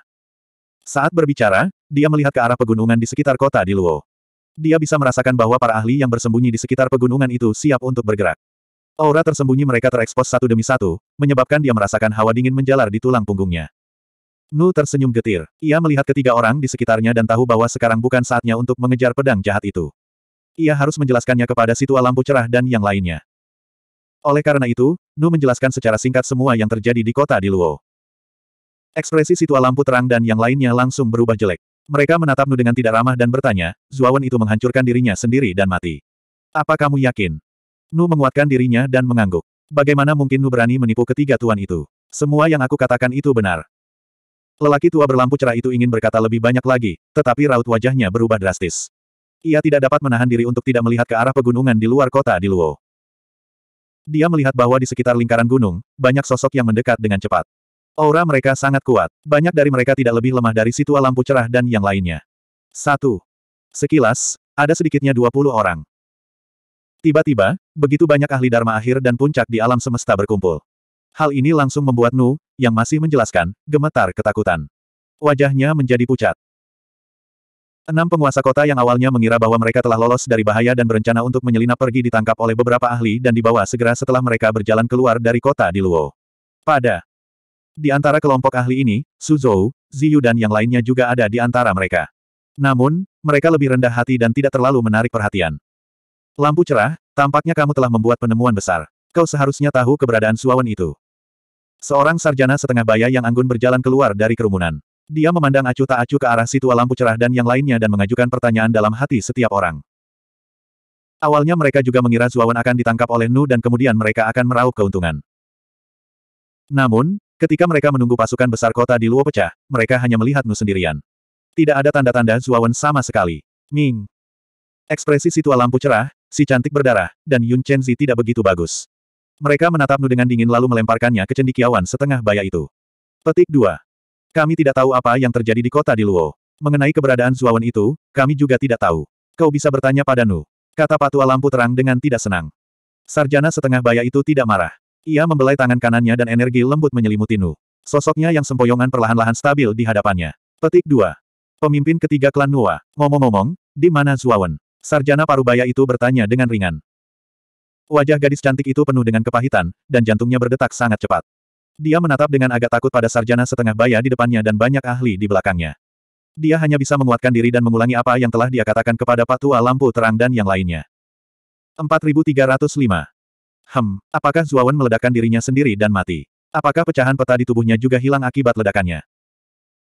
Saat berbicara, dia melihat ke arah pegunungan di sekitar kota di Luo. Dia bisa merasakan bahwa para ahli yang bersembunyi di sekitar pegunungan itu siap untuk bergerak. Aura tersembunyi mereka terekspos satu demi satu, menyebabkan dia merasakan hawa dingin menjalar di tulang punggungnya. Nu tersenyum getir. Ia melihat ketiga orang di sekitarnya dan tahu bahwa sekarang bukan saatnya untuk mengejar pedang jahat itu ia harus menjelaskannya kepada Situa Lampu Cerah dan yang lainnya. Oleh karena itu, Nu menjelaskan secara singkat semua yang terjadi di kota di Luo. Ekspresi Situa Lampu Terang dan yang lainnya langsung berubah jelek. Mereka menatap Nu dengan tidak ramah dan bertanya, Zuawan itu menghancurkan dirinya sendiri dan mati. Apa kamu yakin? Nu menguatkan dirinya dan mengangguk. Bagaimana mungkin Nu berani menipu ketiga tuan itu? Semua yang aku katakan itu benar. Lelaki tua berlampu cerah itu ingin berkata lebih banyak lagi, tetapi raut wajahnya berubah drastis. Ia tidak dapat menahan diri untuk tidak melihat ke arah pegunungan di luar kota di Luo. Dia melihat bahwa di sekitar lingkaran gunung, banyak sosok yang mendekat dengan cepat. Aura mereka sangat kuat, banyak dari mereka tidak lebih lemah dari situa lampu cerah dan yang lainnya. Satu. Sekilas, ada sedikitnya 20 orang. Tiba-tiba, begitu banyak ahli Dharma akhir dan puncak di alam semesta berkumpul. Hal ini langsung membuat Nu, yang masih menjelaskan, gemetar ketakutan. Wajahnya menjadi pucat. Enam penguasa kota yang awalnya mengira bahwa mereka telah lolos dari bahaya dan berencana untuk menyelinap pergi ditangkap oleh beberapa ahli dan dibawa segera setelah mereka berjalan keluar dari kota di Luo. Pada di antara kelompok ahli ini, Suzhou, Ziyu dan yang lainnya juga ada di antara mereka. Namun, mereka lebih rendah hati dan tidak terlalu menarik perhatian. Lampu cerah, tampaknya kamu telah membuat penemuan besar. Kau seharusnya tahu keberadaan Suawan itu. Seorang sarjana setengah baya yang anggun berjalan keluar dari kerumunan. Dia memandang acuh tak acuh ke arah si tua lampu cerah dan yang lainnya dan mengajukan pertanyaan dalam hati setiap orang. Awalnya mereka juga mengira Zuawan akan ditangkap oleh Nu dan kemudian mereka akan meraup keuntungan. Namun, ketika mereka menunggu pasukan besar kota di Luo pecah, mereka hanya melihat Nu sendirian. Tidak ada tanda-tanda Zuawan sama sekali. Ming. Ekspresi si tua lampu cerah, si cantik berdarah, dan Yun Chen Chenzi tidak begitu bagus. Mereka menatap Nu dengan dingin lalu melemparkannya ke cendikiawan setengah baya itu. Petik 2. Kami tidak tahu apa yang terjadi di kota di Luo. Mengenai keberadaan Zuawan itu, kami juga tidak tahu. Kau bisa bertanya pada Nu. Kata patua lampu terang dengan tidak senang. Sarjana setengah baya itu tidak marah. Ia membelai tangan kanannya dan energi lembut menyelimuti Nu. Sosoknya yang sempoyongan perlahan-lahan stabil di hadapannya. Petik 2. Pemimpin ketiga klan Nuwa, Ngomong-ngomong, di mana Zuawan? Sarjana parubaya itu bertanya dengan ringan. Wajah gadis cantik itu penuh dengan kepahitan, dan jantungnya berdetak sangat cepat. Dia menatap dengan agak takut pada sarjana setengah baya di depannya dan banyak ahli di belakangnya. Dia hanya bisa menguatkan diri dan mengulangi apa yang telah dia katakan kepada Patua Lampu Terang dan yang lainnya. 4305. Hem, apakah Zuawan meledakkan dirinya sendiri dan mati? Apakah pecahan peta di tubuhnya juga hilang akibat ledakannya?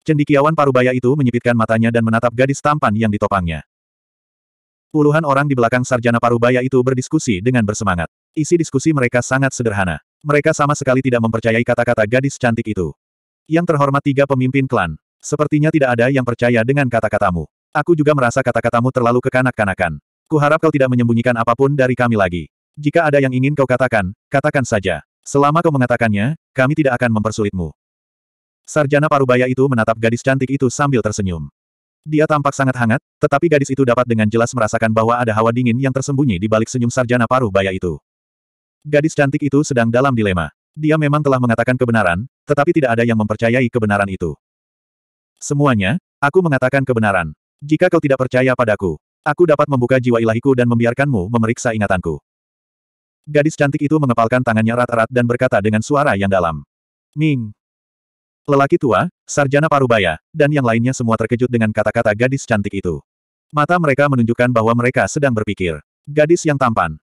Cendikiawan parubaya itu menyipitkan matanya dan menatap gadis tampan yang ditopangnya. Puluhan orang di belakang sarjana parubaya itu berdiskusi dengan bersemangat. Isi diskusi mereka sangat sederhana. Mereka sama sekali tidak mempercayai kata-kata gadis cantik itu. Yang terhormat tiga pemimpin klan. Sepertinya tidak ada yang percaya dengan kata-katamu. Aku juga merasa kata-katamu terlalu kekanak-kanakan. Kuharap kau tidak menyembunyikan apapun dari kami lagi. Jika ada yang ingin kau katakan, katakan saja. Selama kau mengatakannya, kami tidak akan mempersulitmu. Sarjana Parubaya itu menatap gadis cantik itu sambil tersenyum. Dia tampak sangat hangat, tetapi gadis itu dapat dengan jelas merasakan bahwa ada hawa dingin yang tersembunyi di balik senyum sarjana Parubaya itu. Gadis cantik itu sedang dalam dilema. Dia memang telah mengatakan kebenaran, tetapi tidak ada yang mempercayai kebenaran itu. Semuanya, aku mengatakan kebenaran. Jika kau tidak percaya padaku, aku dapat membuka jiwa ilahiku dan membiarkanmu memeriksa ingatanku. Gadis cantik itu mengepalkan tangannya erat-erat dan berkata dengan suara yang dalam. Ming. Lelaki tua, sarjana parubaya, dan yang lainnya semua terkejut dengan kata-kata gadis cantik itu. Mata mereka menunjukkan bahwa mereka sedang berpikir. Gadis yang tampan,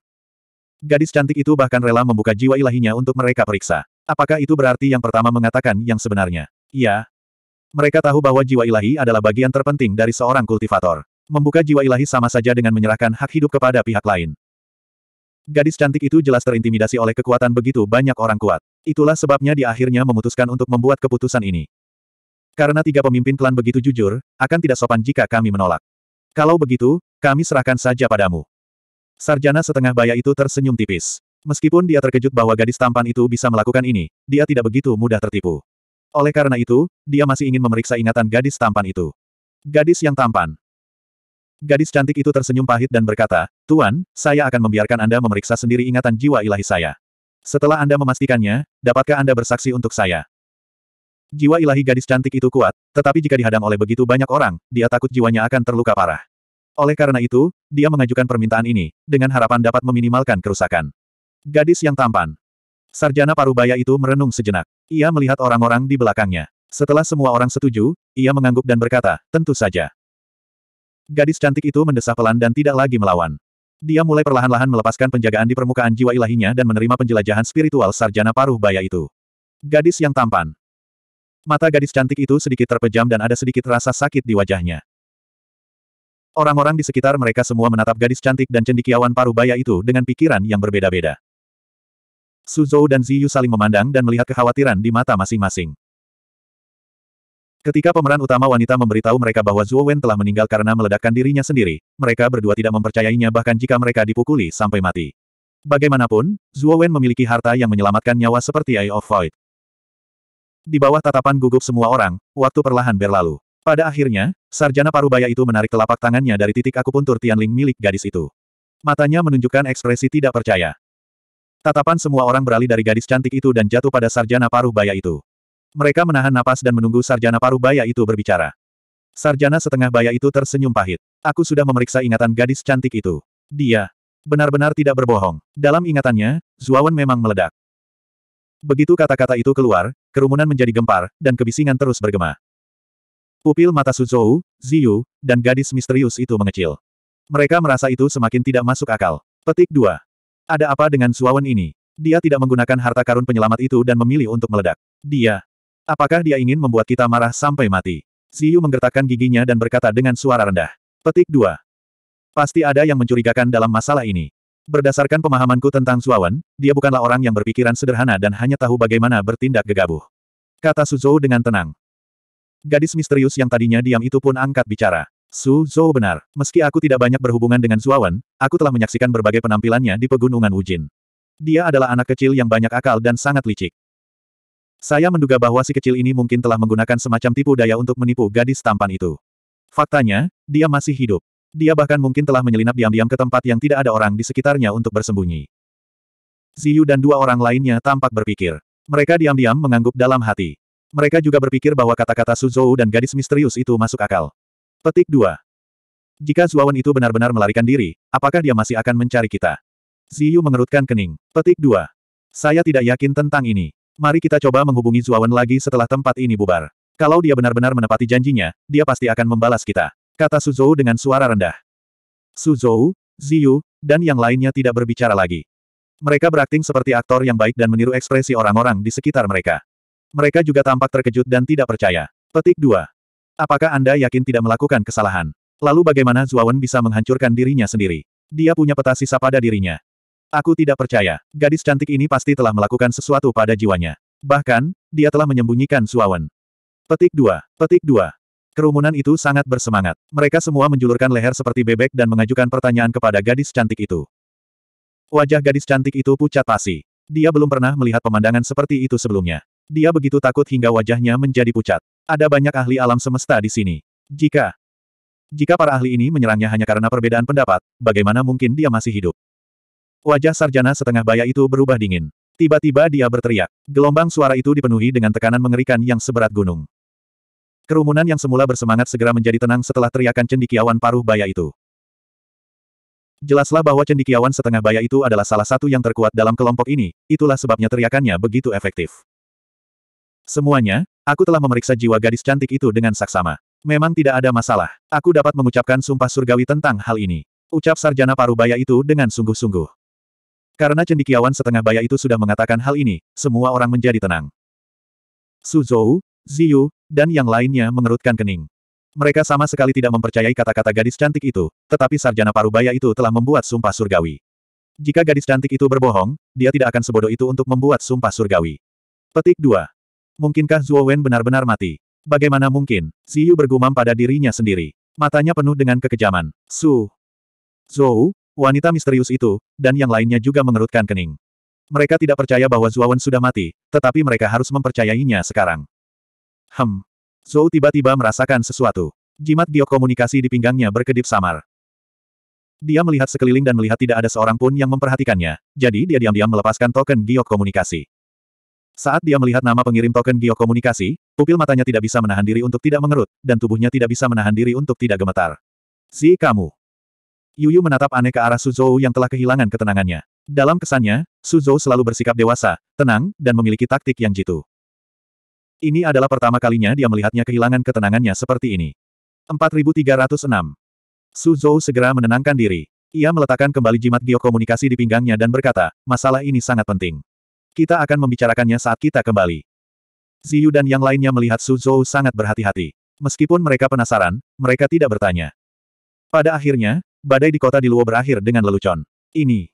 Gadis cantik itu bahkan rela membuka jiwa ilahinya untuk mereka periksa. Apakah itu berarti yang pertama mengatakan yang sebenarnya? Iya. Mereka tahu bahwa jiwa ilahi adalah bagian terpenting dari seorang kultivator. Membuka jiwa ilahi sama saja dengan menyerahkan hak hidup kepada pihak lain. Gadis cantik itu jelas terintimidasi oleh kekuatan begitu banyak orang kuat. Itulah sebabnya dia akhirnya memutuskan untuk membuat keputusan ini. Karena tiga pemimpin klan begitu jujur, akan tidak sopan jika kami menolak. Kalau begitu, kami serahkan saja padamu. Sarjana setengah baya itu tersenyum tipis. Meskipun dia terkejut bahwa gadis tampan itu bisa melakukan ini, dia tidak begitu mudah tertipu. Oleh karena itu, dia masih ingin memeriksa ingatan gadis tampan itu. Gadis yang tampan. Gadis cantik itu tersenyum pahit dan berkata, Tuan, saya akan membiarkan Anda memeriksa sendiri ingatan jiwa ilahi saya. Setelah Anda memastikannya, dapatkah Anda bersaksi untuk saya? Jiwa ilahi gadis cantik itu kuat, tetapi jika dihadang oleh begitu banyak orang, dia takut jiwanya akan terluka parah. Oleh karena itu, dia mengajukan permintaan ini, dengan harapan dapat meminimalkan kerusakan. Gadis yang tampan. Sarjana Parubaya itu merenung sejenak. Ia melihat orang-orang di belakangnya. Setelah semua orang setuju, ia mengangguk dan berkata, tentu saja. Gadis cantik itu mendesah pelan dan tidak lagi melawan. Dia mulai perlahan-lahan melepaskan penjagaan di permukaan jiwa ilahinya dan menerima penjelajahan spiritual sarjana paruh baya itu. Gadis yang tampan. Mata gadis cantik itu sedikit terpejam dan ada sedikit rasa sakit di wajahnya. Orang-orang di sekitar mereka semua menatap gadis cantik dan cendikiawan parubaya itu dengan pikiran yang berbeda-beda. Suzhou dan Ziyu saling memandang dan melihat kekhawatiran di mata masing-masing. Ketika pemeran utama wanita memberitahu mereka bahwa Zhuo Wen telah meninggal karena meledakkan dirinya sendiri, mereka berdua tidak mempercayainya bahkan jika mereka dipukuli sampai mati. Bagaimanapun, Zhuo Wen memiliki harta yang menyelamatkan nyawa seperti Eye of Void. Di bawah tatapan gugup semua orang, waktu perlahan berlalu. Pada akhirnya, sarjana parubaya itu menarik telapak tangannya dari titik akupuntur Tianling milik gadis itu. Matanya menunjukkan ekspresi tidak percaya. Tatapan semua orang beralih dari gadis cantik itu dan jatuh pada sarjana parubaya itu. Mereka menahan napas dan menunggu sarjana parubaya itu berbicara. Sarjana setengah baya itu tersenyum pahit. Aku sudah memeriksa ingatan gadis cantik itu. Dia benar-benar tidak berbohong. Dalam ingatannya, Zuawan memang meledak. Begitu kata-kata itu keluar, kerumunan menjadi gempar, dan kebisingan terus bergema. Pupil mata Suzhou, Ziyu, dan gadis misterius itu mengecil. Mereka merasa itu semakin tidak masuk akal. Petik 2. Ada apa dengan Suawan ini? Dia tidak menggunakan harta karun penyelamat itu dan memilih untuk meledak. Dia. Apakah dia ingin membuat kita marah sampai mati? Ziyu menggertakkan giginya dan berkata dengan suara rendah. Petik 2. Pasti ada yang mencurigakan dalam masalah ini. Berdasarkan pemahamanku tentang Suawan, dia bukanlah orang yang berpikiran sederhana dan hanya tahu bagaimana bertindak gegabah. Kata Suzhou dengan tenang. Gadis misterius yang tadinya diam itu pun angkat bicara. Su Zhou benar. Meski aku tidak banyak berhubungan dengan Zuawan, aku telah menyaksikan berbagai penampilannya di Pegunungan Wujin. Dia adalah anak kecil yang banyak akal dan sangat licik. Saya menduga bahwa si kecil ini mungkin telah menggunakan semacam tipu daya untuk menipu gadis tampan itu. Faktanya, dia masih hidup. Dia bahkan mungkin telah menyelinap diam-diam ke tempat yang tidak ada orang di sekitarnya untuk bersembunyi. Ziyu dan dua orang lainnya tampak berpikir. Mereka diam-diam mengangguk dalam hati. Mereka juga berpikir bahwa kata-kata Suzou dan gadis misterius itu masuk akal. Petik 2. Jika Zuawan itu benar-benar melarikan diri, apakah dia masih akan mencari kita? Ziyu mengerutkan kening. Petik 2. Saya tidak yakin tentang ini. Mari kita coba menghubungi Zuawan lagi setelah tempat ini bubar. Kalau dia benar-benar menepati janjinya, dia pasti akan membalas kita. Kata Suzou dengan suara rendah. Suzou, Ziyu, dan yang lainnya tidak berbicara lagi. Mereka berakting seperti aktor yang baik dan meniru ekspresi orang-orang di sekitar mereka. Mereka juga tampak terkejut dan tidak percaya. Petik 2. Apakah Anda yakin tidak melakukan kesalahan? Lalu bagaimana Zuawan bisa menghancurkan dirinya sendiri? Dia punya peta sisa pada dirinya. Aku tidak percaya, gadis cantik ini pasti telah melakukan sesuatu pada jiwanya. Bahkan, dia telah menyembunyikan Zuawan. Petik 2, petik 2. Kerumunan itu sangat bersemangat. Mereka semua menjulurkan leher seperti bebek dan mengajukan pertanyaan kepada gadis cantik itu. Wajah gadis cantik itu pucat pasi. Dia belum pernah melihat pemandangan seperti itu sebelumnya. Dia begitu takut hingga wajahnya menjadi pucat. Ada banyak ahli alam semesta di sini. Jika jika para ahli ini menyerangnya hanya karena perbedaan pendapat, bagaimana mungkin dia masih hidup? Wajah sarjana setengah baya itu berubah dingin. Tiba-tiba dia berteriak. Gelombang suara itu dipenuhi dengan tekanan mengerikan yang seberat gunung. Kerumunan yang semula bersemangat segera menjadi tenang setelah teriakan cendikiawan paruh baya itu. Jelaslah bahwa cendikiawan setengah baya itu adalah salah satu yang terkuat dalam kelompok ini, itulah sebabnya teriakannya begitu efektif. Semuanya, aku telah memeriksa jiwa gadis cantik itu dengan saksama. Memang tidak ada masalah. Aku dapat mengucapkan sumpah surgawi tentang hal ini. Ucap sarjana parubaya itu dengan sungguh-sungguh. Karena cendikiawan setengah baya itu sudah mengatakan hal ini, semua orang menjadi tenang. Suzhou, Ziyu, dan yang lainnya mengerutkan kening. Mereka sama sekali tidak mempercayai kata-kata gadis cantik itu, tetapi sarjana parubaya itu telah membuat sumpah surgawi. Jika gadis cantik itu berbohong, dia tidak akan sebodoh itu untuk membuat sumpah surgawi. Petik 2. Mungkinkah Zuo Wen benar-benar mati? Bagaimana mungkin? Ziyu bergumam pada dirinya sendiri. Matanya penuh dengan kekejaman. Su. Zhou, wanita misterius itu, dan yang lainnya juga mengerutkan kening. Mereka tidak percaya bahwa Wen sudah mati, tetapi mereka harus mempercayainya sekarang. Hem. Zhou tiba-tiba merasakan sesuatu. Jimat giok komunikasi di pinggangnya berkedip samar. Dia melihat sekeliling dan melihat tidak ada seorang pun yang memperhatikannya, jadi dia diam-diam melepaskan token giok komunikasi. Saat dia melihat nama pengirim token geokomunikasi, pupil matanya tidak bisa menahan diri untuk tidak mengerut, dan tubuhnya tidak bisa menahan diri untuk tidak gemetar. Si kamu. Yuyu menatap aneh ke arah Suzhou yang telah kehilangan ketenangannya. Dalam kesannya, Suzhou selalu bersikap dewasa, tenang, dan memiliki taktik yang jitu. Ini adalah pertama kalinya dia melihatnya kehilangan ketenangannya seperti ini. 4306. Suzhou segera menenangkan diri. Ia meletakkan kembali jimat geokomunikasi di pinggangnya dan berkata, masalah ini sangat penting. Kita akan membicarakannya saat kita kembali. Ziyu dan yang lainnya melihat Su Zhou sangat berhati-hati. Meskipun mereka penasaran, mereka tidak bertanya. Pada akhirnya, badai di kota di Luo berakhir dengan lelucon. Ini.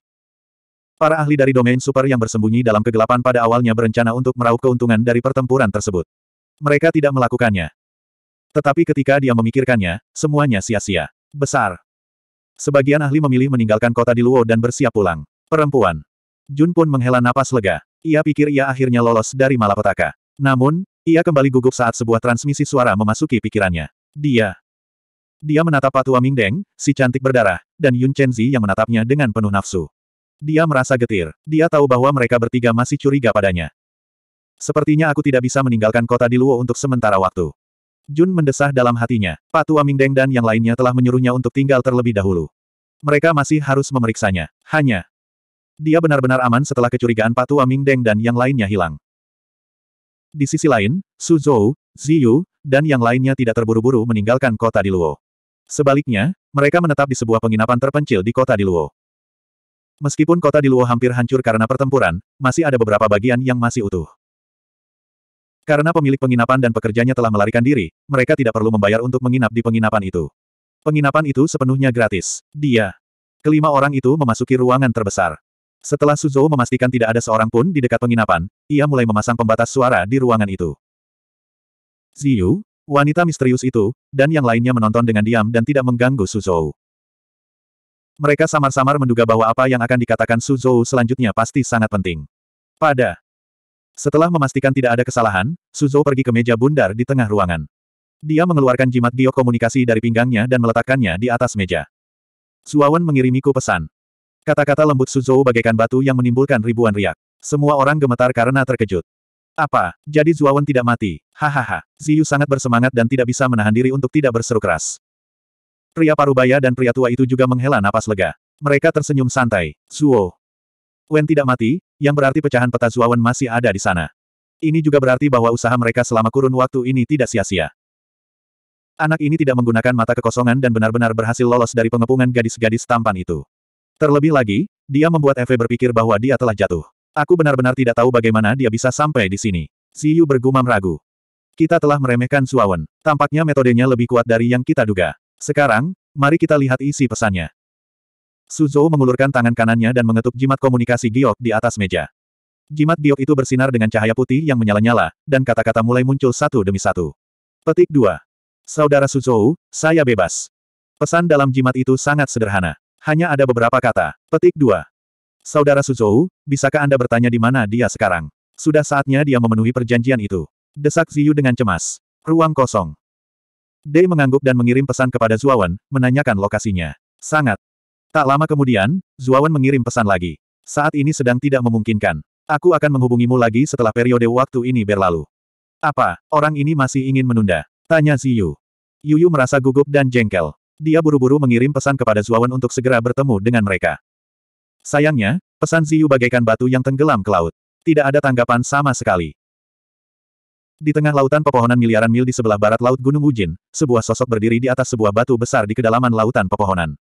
Para ahli dari domain super yang bersembunyi dalam kegelapan pada awalnya berencana untuk meraup keuntungan dari pertempuran tersebut. Mereka tidak melakukannya. Tetapi ketika dia memikirkannya, semuanya sia-sia. Besar. Sebagian ahli memilih meninggalkan kota di Luo dan bersiap pulang. Perempuan. Jun pun menghela napas lega. Ia pikir ia akhirnya lolos dari malapetaka. Namun, ia kembali gugup saat sebuah transmisi suara memasuki pikirannya. Dia. Dia menatap Patua Ming Deng, si cantik berdarah, dan Yun Chenzi yang menatapnya dengan penuh nafsu. Dia merasa getir. Dia tahu bahwa mereka bertiga masih curiga padanya. Sepertinya aku tidak bisa meninggalkan kota di Luo untuk sementara waktu. Jun mendesah dalam hatinya. Patua Ming Deng dan yang lainnya telah menyuruhnya untuk tinggal terlebih dahulu. Mereka masih harus memeriksanya. Hanya dia benar-benar aman setelah kecurigaan Ming Deng dan yang lainnya hilang. Di sisi lain, Su Zhou, Ziyu, dan yang lainnya tidak terburu-buru meninggalkan kota di Luo. Sebaliknya, mereka menetap di sebuah penginapan terpencil di kota di Luo. Meskipun kota di Luo hampir hancur karena pertempuran, masih ada beberapa bagian yang masih utuh. Karena pemilik penginapan dan pekerjanya telah melarikan diri, mereka tidak perlu membayar untuk menginap di penginapan itu. Penginapan itu sepenuhnya gratis. Dia. Kelima orang itu memasuki ruangan terbesar. Setelah Suzhou memastikan tidak ada seorang pun di dekat penginapan, ia mulai memasang pembatas suara di ruangan itu. Ziyu, wanita misterius itu, dan yang lainnya menonton dengan diam dan tidak mengganggu Suzhou. Mereka samar-samar menduga bahwa apa yang akan dikatakan Suzhou selanjutnya pasti sangat penting. Pada setelah memastikan tidak ada kesalahan, Suzhou pergi ke meja bundar di tengah ruangan. Dia mengeluarkan jimat biokomunikasi dari pinggangnya dan meletakkannya di atas meja. Suawan mengirimiku pesan. Kata-kata lembut Suzhou bagaikan batu yang menimbulkan ribuan riak. Semua orang gemetar karena terkejut. Apa, jadi Zuawan tidak mati? Hahaha. Ziyu sangat bersemangat dan tidak bisa menahan diri untuk tidak berseru keras. Pria parubaya dan pria tua itu juga menghela napas lega. Mereka tersenyum santai. Zuo. Wen tidak mati, yang berarti pecahan peta Zuawan masih ada di sana. Ini juga berarti bahwa usaha mereka selama kurun waktu ini tidak sia-sia. Anak ini tidak menggunakan mata kekosongan dan benar-benar berhasil lolos dari pengepungan gadis-gadis tampan itu. Terlebih lagi, dia membuat Efe berpikir bahwa dia telah jatuh. Aku benar-benar tidak tahu bagaimana dia bisa sampai di sini. Ziyu bergumam ragu. Kita telah meremehkan Suawen. Tampaknya metodenya lebih kuat dari yang kita duga. Sekarang, mari kita lihat isi pesannya. Suzhou mengulurkan tangan kanannya dan mengetuk jimat komunikasi giok di atas meja. Jimat giok itu bersinar dengan cahaya putih yang menyala-nyala, dan kata-kata mulai muncul satu demi satu. Petik 2. Saudara Suzhou, saya bebas. Pesan dalam jimat itu sangat sederhana. Hanya ada beberapa kata. Petik 2. Saudara Suzhou, bisakah Anda bertanya di mana dia sekarang? Sudah saatnya dia memenuhi perjanjian itu. Desak Ziyu dengan cemas. Ruang kosong. Dei mengangguk dan mengirim pesan kepada Zuawan, menanyakan lokasinya. Sangat. Tak lama kemudian, Zuawan mengirim pesan lagi. Saat ini sedang tidak memungkinkan. Aku akan menghubungimu lagi setelah periode waktu ini berlalu. Apa, orang ini masih ingin menunda? Tanya Ziyu. Yuyu merasa gugup dan jengkel. Dia buru-buru mengirim pesan kepada Zuawan untuk segera bertemu dengan mereka. Sayangnya, pesan Ziyu bagaikan batu yang tenggelam ke laut. Tidak ada tanggapan sama sekali. Di tengah lautan pepohonan miliaran mil di sebelah barat Laut Gunung Ujin, sebuah sosok berdiri di atas sebuah batu besar di kedalaman lautan pepohonan.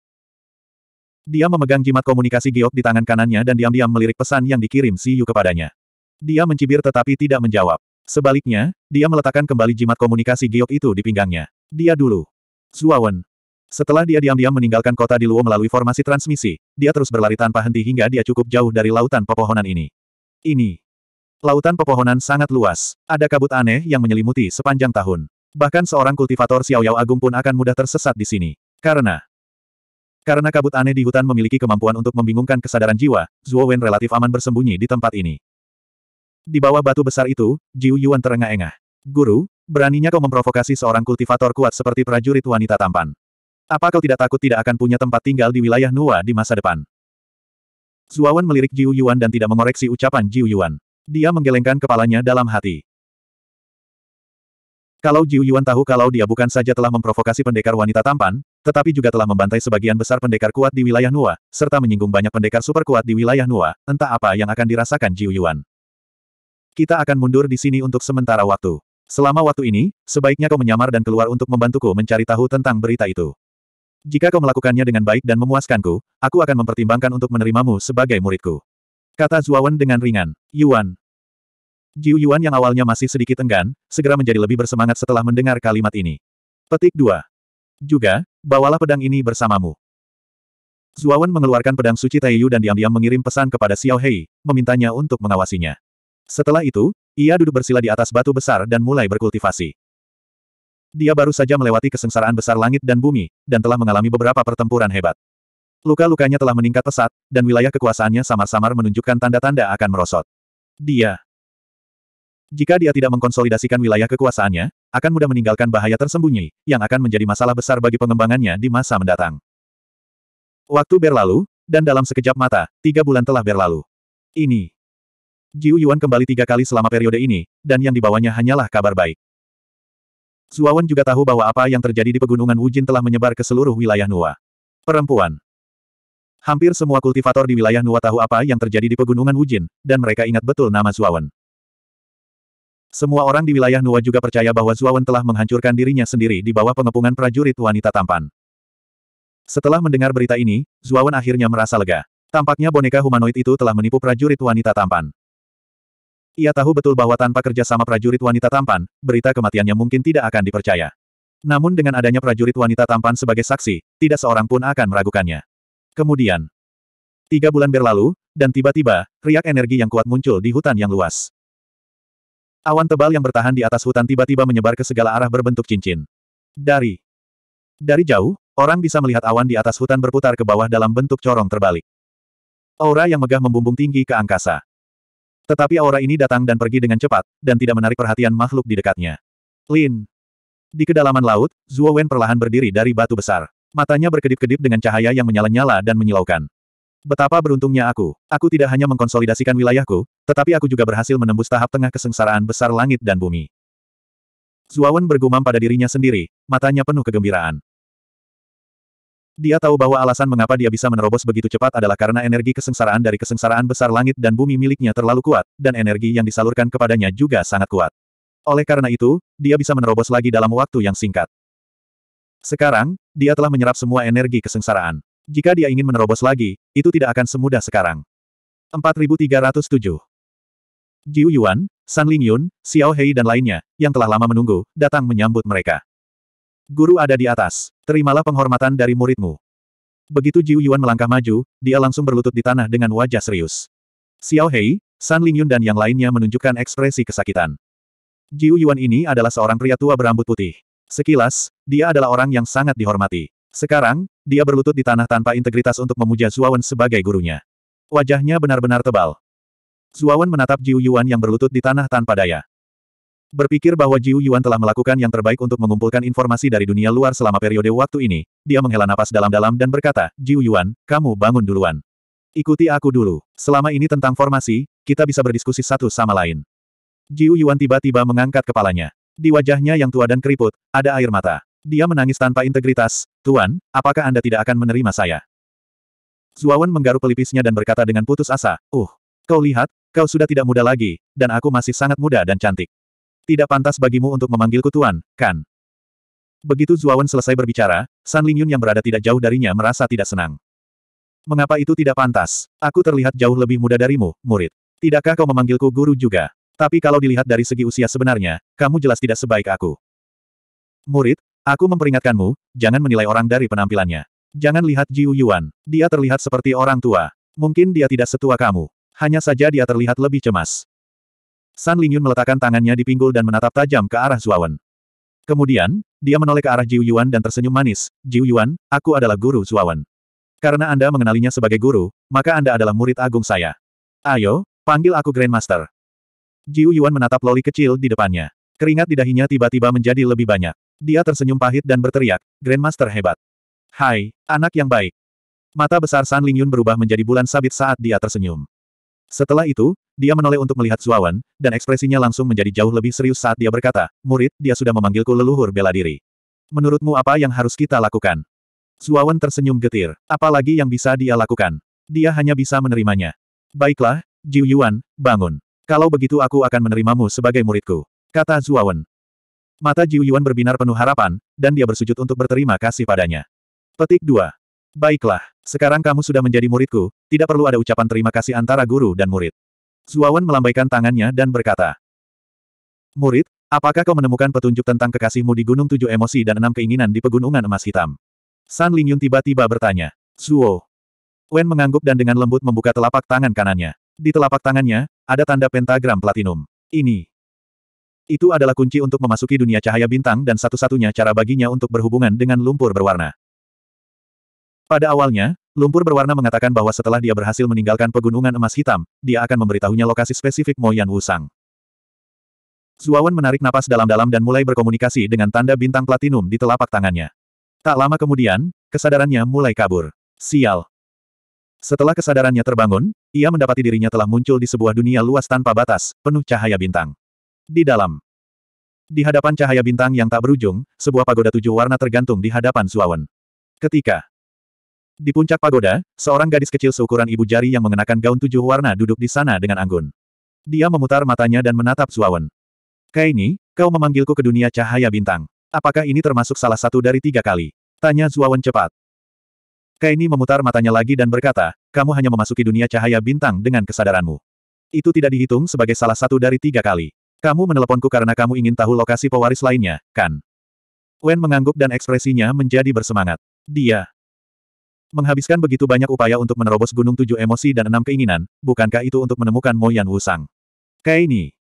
Dia memegang jimat komunikasi giok di tangan kanannya dan diam-diam melirik pesan yang dikirim Ziyu kepadanya. Dia mencibir tetapi tidak menjawab. Sebaliknya, dia meletakkan kembali jimat komunikasi giok itu di pinggangnya. Dia dulu. Zuawan, setelah dia diam-diam meninggalkan kota di Luo melalui formasi transmisi, dia terus berlari tanpa henti hingga dia cukup jauh dari lautan pepohonan ini. Ini. Lautan pepohonan sangat luas. Ada kabut aneh yang menyelimuti sepanjang tahun. Bahkan seorang kultivator Xiaoyao Agung pun akan mudah tersesat di sini. Karena karena kabut aneh di hutan memiliki kemampuan untuk membingungkan kesadaran jiwa, Zhuo Wen relatif aman bersembunyi di tempat ini. Di bawah batu besar itu, Jiu Yuan terengah-engah. Guru, beraninya kau memprovokasi seorang kultivator kuat seperti prajurit wanita tampan. Apa kau tidak takut tidak akan punya tempat tinggal di wilayah Nuwa di masa depan? Zuawan melirik Jiu Yuan dan tidak mengoreksi ucapan Jiu Yuan. Dia menggelengkan kepalanya dalam hati. Kalau Jiu Yuan tahu kalau dia bukan saja telah memprovokasi pendekar wanita tampan, tetapi juga telah membantai sebagian besar pendekar kuat di wilayah Nuwa, serta menyinggung banyak pendekar super kuat di wilayah Nuwa, entah apa yang akan dirasakan Jiu Yuan. Kita akan mundur di sini untuk sementara waktu. Selama waktu ini, sebaiknya kau menyamar dan keluar untuk membantuku mencari tahu tentang berita itu. Jika kau melakukannya dengan baik dan memuaskanku, aku akan mempertimbangkan untuk menerimamu sebagai muridku. Kata Zuawan dengan ringan. Yuan. Jiu Yuan yang awalnya masih sedikit enggan, segera menjadi lebih bersemangat setelah mendengar kalimat ini. Petik 2. Juga, bawalah pedang ini bersamamu. Zuawan mengeluarkan pedang suci Taiyu dan diam-diam mengirim pesan kepada Xiao Hei, memintanya untuk mengawasinya. Setelah itu, ia duduk bersila di atas batu besar dan mulai berkultivasi. Dia baru saja melewati kesengsaraan besar langit dan bumi, dan telah mengalami beberapa pertempuran hebat. Luka-lukanya telah meningkat pesat, dan wilayah kekuasaannya samar-samar menunjukkan tanda-tanda akan merosot. Dia. Jika dia tidak mengkonsolidasikan wilayah kekuasaannya, akan mudah meninggalkan bahaya tersembunyi, yang akan menjadi masalah besar bagi pengembangannya di masa mendatang. Waktu berlalu, dan dalam sekejap mata, tiga bulan telah berlalu. Ini. Jiu Yuan kembali tiga kali selama periode ini, dan yang dibawanya hanyalah kabar baik. Suawan juga tahu bahwa apa yang terjadi di pegunungan Wujin telah menyebar ke seluruh wilayah Nua. Perempuan. Hampir semua kultivator di wilayah Nua tahu apa yang terjadi di pegunungan Wujin, dan mereka ingat betul nama Suawan. Semua orang di wilayah Nua juga percaya bahwa Suawan telah menghancurkan dirinya sendiri di bawah pengepungan prajurit wanita tampan. Setelah mendengar berita ini, Zuawan akhirnya merasa lega. Tampaknya boneka humanoid itu telah menipu prajurit wanita tampan. Ia tahu betul bahwa tanpa kerjasama prajurit wanita tampan, berita kematiannya mungkin tidak akan dipercaya. Namun dengan adanya prajurit wanita tampan sebagai saksi, tidak seorang pun akan meragukannya. Kemudian, tiga bulan berlalu, dan tiba-tiba, riak energi yang kuat muncul di hutan yang luas. Awan tebal yang bertahan di atas hutan tiba-tiba menyebar ke segala arah berbentuk cincin. Dari dari jauh, orang bisa melihat awan di atas hutan berputar ke bawah dalam bentuk corong terbalik. Aura yang megah membumbung tinggi ke angkasa. Tetapi aura ini datang dan pergi dengan cepat, dan tidak menarik perhatian makhluk di dekatnya. Lin. Di kedalaman laut, Zuo Wen perlahan berdiri dari batu besar. Matanya berkedip-kedip dengan cahaya yang menyala-nyala dan menyilaukan. Betapa beruntungnya aku. Aku tidak hanya mengkonsolidasikan wilayahku, tetapi aku juga berhasil menembus tahap tengah kesengsaraan besar langit dan bumi. Wen bergumam pada dirinya sendiri, matanya penuh kegembiraan. Dia tahu bahwa alasan mengapa dia bisa menerobos begitu cepat adalah karena energi kesengsaraan dari kesengsaraan besar langit dan bumi miliknya terlalu kuat, dan energi yang disalurkan kepadanya juga sangat kuat. Oleh karena itu, dia bisa menerobos lagi dalam waktu yang singkat. Sekarang, dia telah menyerap semua energi kesengsaraan. Jika dia ingin menerobos lagi, itu tidak akan semudah sekarang. 4307 Jiu Yuan, San Lingyun, Xiao Hei dan lainnya, yang telah lama menunggu, datang menyambut mereka. Guru ada di atas. Terimalah penghormatan dari muridmu. Begitu Jiu Yuan melangkah maju, dia langsung berlutut di tanah dengan wajah serius. Xiao Hei, San Lingyun dan yang lainnya menunjukkan ekspresi kesakitan. Jiu Yuan ini adalah seorang pria tua berambut putih. Sekilas, dia adalah orang yang sangat dihormati. Sekarang, dia berlutut di tanah tanpa integritas untuk memuja Zuawan sebagai gurunya. Wajahnya benar-benar tebal. Zuawan menatap Jiu Yuan yang berlutut di tanah tanpa daya. Berpikir bahwa Jiu Yuan telah melakukan yang terbaik untuk mengumpulkan informasi dari dunia luar selama periode waktu ini, dia menghela napas dalam-dalam dan berkata, Jiu Yuan, kamu bangun duluan. Ikuti aku dulu. Selama ini tentang formasi, kita bisa berdiskusi satu sama lain. Jiu Yuan tiba-tiba mengangkat kepalanya. Di wajahnya yang tua dan keriput, ada air mata. Dia menangis tanpa integritas, Tuan, apakah Anda tidak akan menerima saya? Zuawan menggaruk pelipisnya dan berkata dengan putus asa, Uh, kau lihat, kau sudah tidak muda lagi, dan aku masih sangat muda dan cantik. Tidak pantas bagimu untuk memanggilku Tuan, kan? Begitu Zuawan selesai berbicara, San Lingyun yang berada tidak jauh darinya merasa tidak senang. Mengapa itu tidak pantas? Aku terlihat jauh lebih muda darimu, murid. Tidakkah kau memanggilku guru juga? Tapi kalau dilihat dari segi usia sebenarnya, kamu jelas tidak sebaik aku. Murid, aku memperingatkanmu, jangan menilai orang dari penampilannya. Jangan lihat Jiu Yuan, dia terlihat seperti orang tua. Mungkin dia tidak setua kamu. Hanya saja dia terlihat lebih cemas. San Lingyun meletakkan tangannya di pinggul dan menatap tajam ke arah Zuawan. Kemudian, dia menoleh ke arah Jiu Yuan dan tersenyum manis, Jiu Yuan, aku adalah guru Zuawan. Karena Anda mengenalinya sebagai guru, maka Anda adalah murid agung saya. Ayo, panggil aku Grandmaster. Jiu Yuan menatap loli kecil di depannya. Keringat di dahinya tiba-tiba menjadi lebih banyak. Dia tersenyum pahit dan berteriak, Grandmaster hebat. Hai, anak yang baik. Mata besar San Lingyun berubah menjadi bulan sabit saat dia tersenyum. Setelah itu, dia menoleh untuk melihat Zuawan, dan ekspresinya langsung menjadi jauh lebih serius saat dia berkata, murid, dia sudah memanggilku leluhur bela diri. Menurutmu apa yang harus kita lakukan? Zuawan tersenyum getir. Apalagi yang bisa dia lakukan? Dia hanya bisa menerimanya. Baiklah, Jiu Yuan, bangun. Kalau begitu aku akan menerimamu sebagai muridku. Kata Zuawan. Mata Jiu Yuan berbinar penuh harapan, dan dia bersujud untuk berterima kasih padanya. Petik 2. Baiklah, sekarang kamu sudah menjadi muridku, tidak perlu ada ucapan terima kasih antara guru dan murid. Zuawan melambaikan tangannya dan berkata, Murid, apakah kau menemukan petunjuk tentang kekasihmu di Gunung Tujuh Emosi dan Enam Keinginan di Pegunungan Emas Hitam? San Lingyun tiba-tiba bertanya. Zuo. Wen mengangguk dan dengan lembut membuka telapak tangan kanannya. Di telapak tangannya, ada tanda pentagram platinum. Ini. Itu adalah kunci untuk memasuki dunia cahaya bintang dan satu-satunya cara baginya untuk berhubungan dengan lumpur berwarna. Pada awalnya, lumpur berwarna mengatakan bahwa setelah dia berhasil meninggalkan pegunungan emas hitam, dia akan memberitahunya lokasi spesifik Mo Yan Wusang. Zuawan menarik napas dalam-dalam dan mulai berkomunikasi dengan tanda bintang platinum di telapak tangannya. Tak lama kemudian, kesadarannya mulai kabur. Sial. Setelah kesadarannya terbangun, ia mendapati dirinya telah muncul di sebuah dunia luas tanpa batas, penuh cahaya bintang. Di dalam. Di hadapan cahaya bintang yang tak berujung, sebuah pagoda tujuh warna tergantung di hadapan Zuawan. Ketika di puncak pagoda, seorang gadis kecil seukuran ibu jari yang mengenakan gaun tujuh warna duduk di sana dengan anggun. Dia memutar matanya dan menatap Zuawan. Kaini, kau memanggilku ke dunia cahaya bintang. Apakah ini termasuk salah satu dari tiga kali? Tanya Zuawan cepat. Kaini memutar matanya lagi dan berkata, kamu hanya memasuki dunia cahaya bintang dengan kesadaranmu. Itu tidak dihitung sebagai salah satu dari tiga kali. Kamu meneleponku karena kamu ingin tahu lokasi pewaris lainnya, kan? Wen mengangguk dan ekspresinya menjadi bersemangat. Dia Menghabiskan begitu banyak upaya untuk menerobos gunung tujuh emosi dan enam keinginan, bukankah itu untuk menemukan Mo Yan Wusang? Kaini.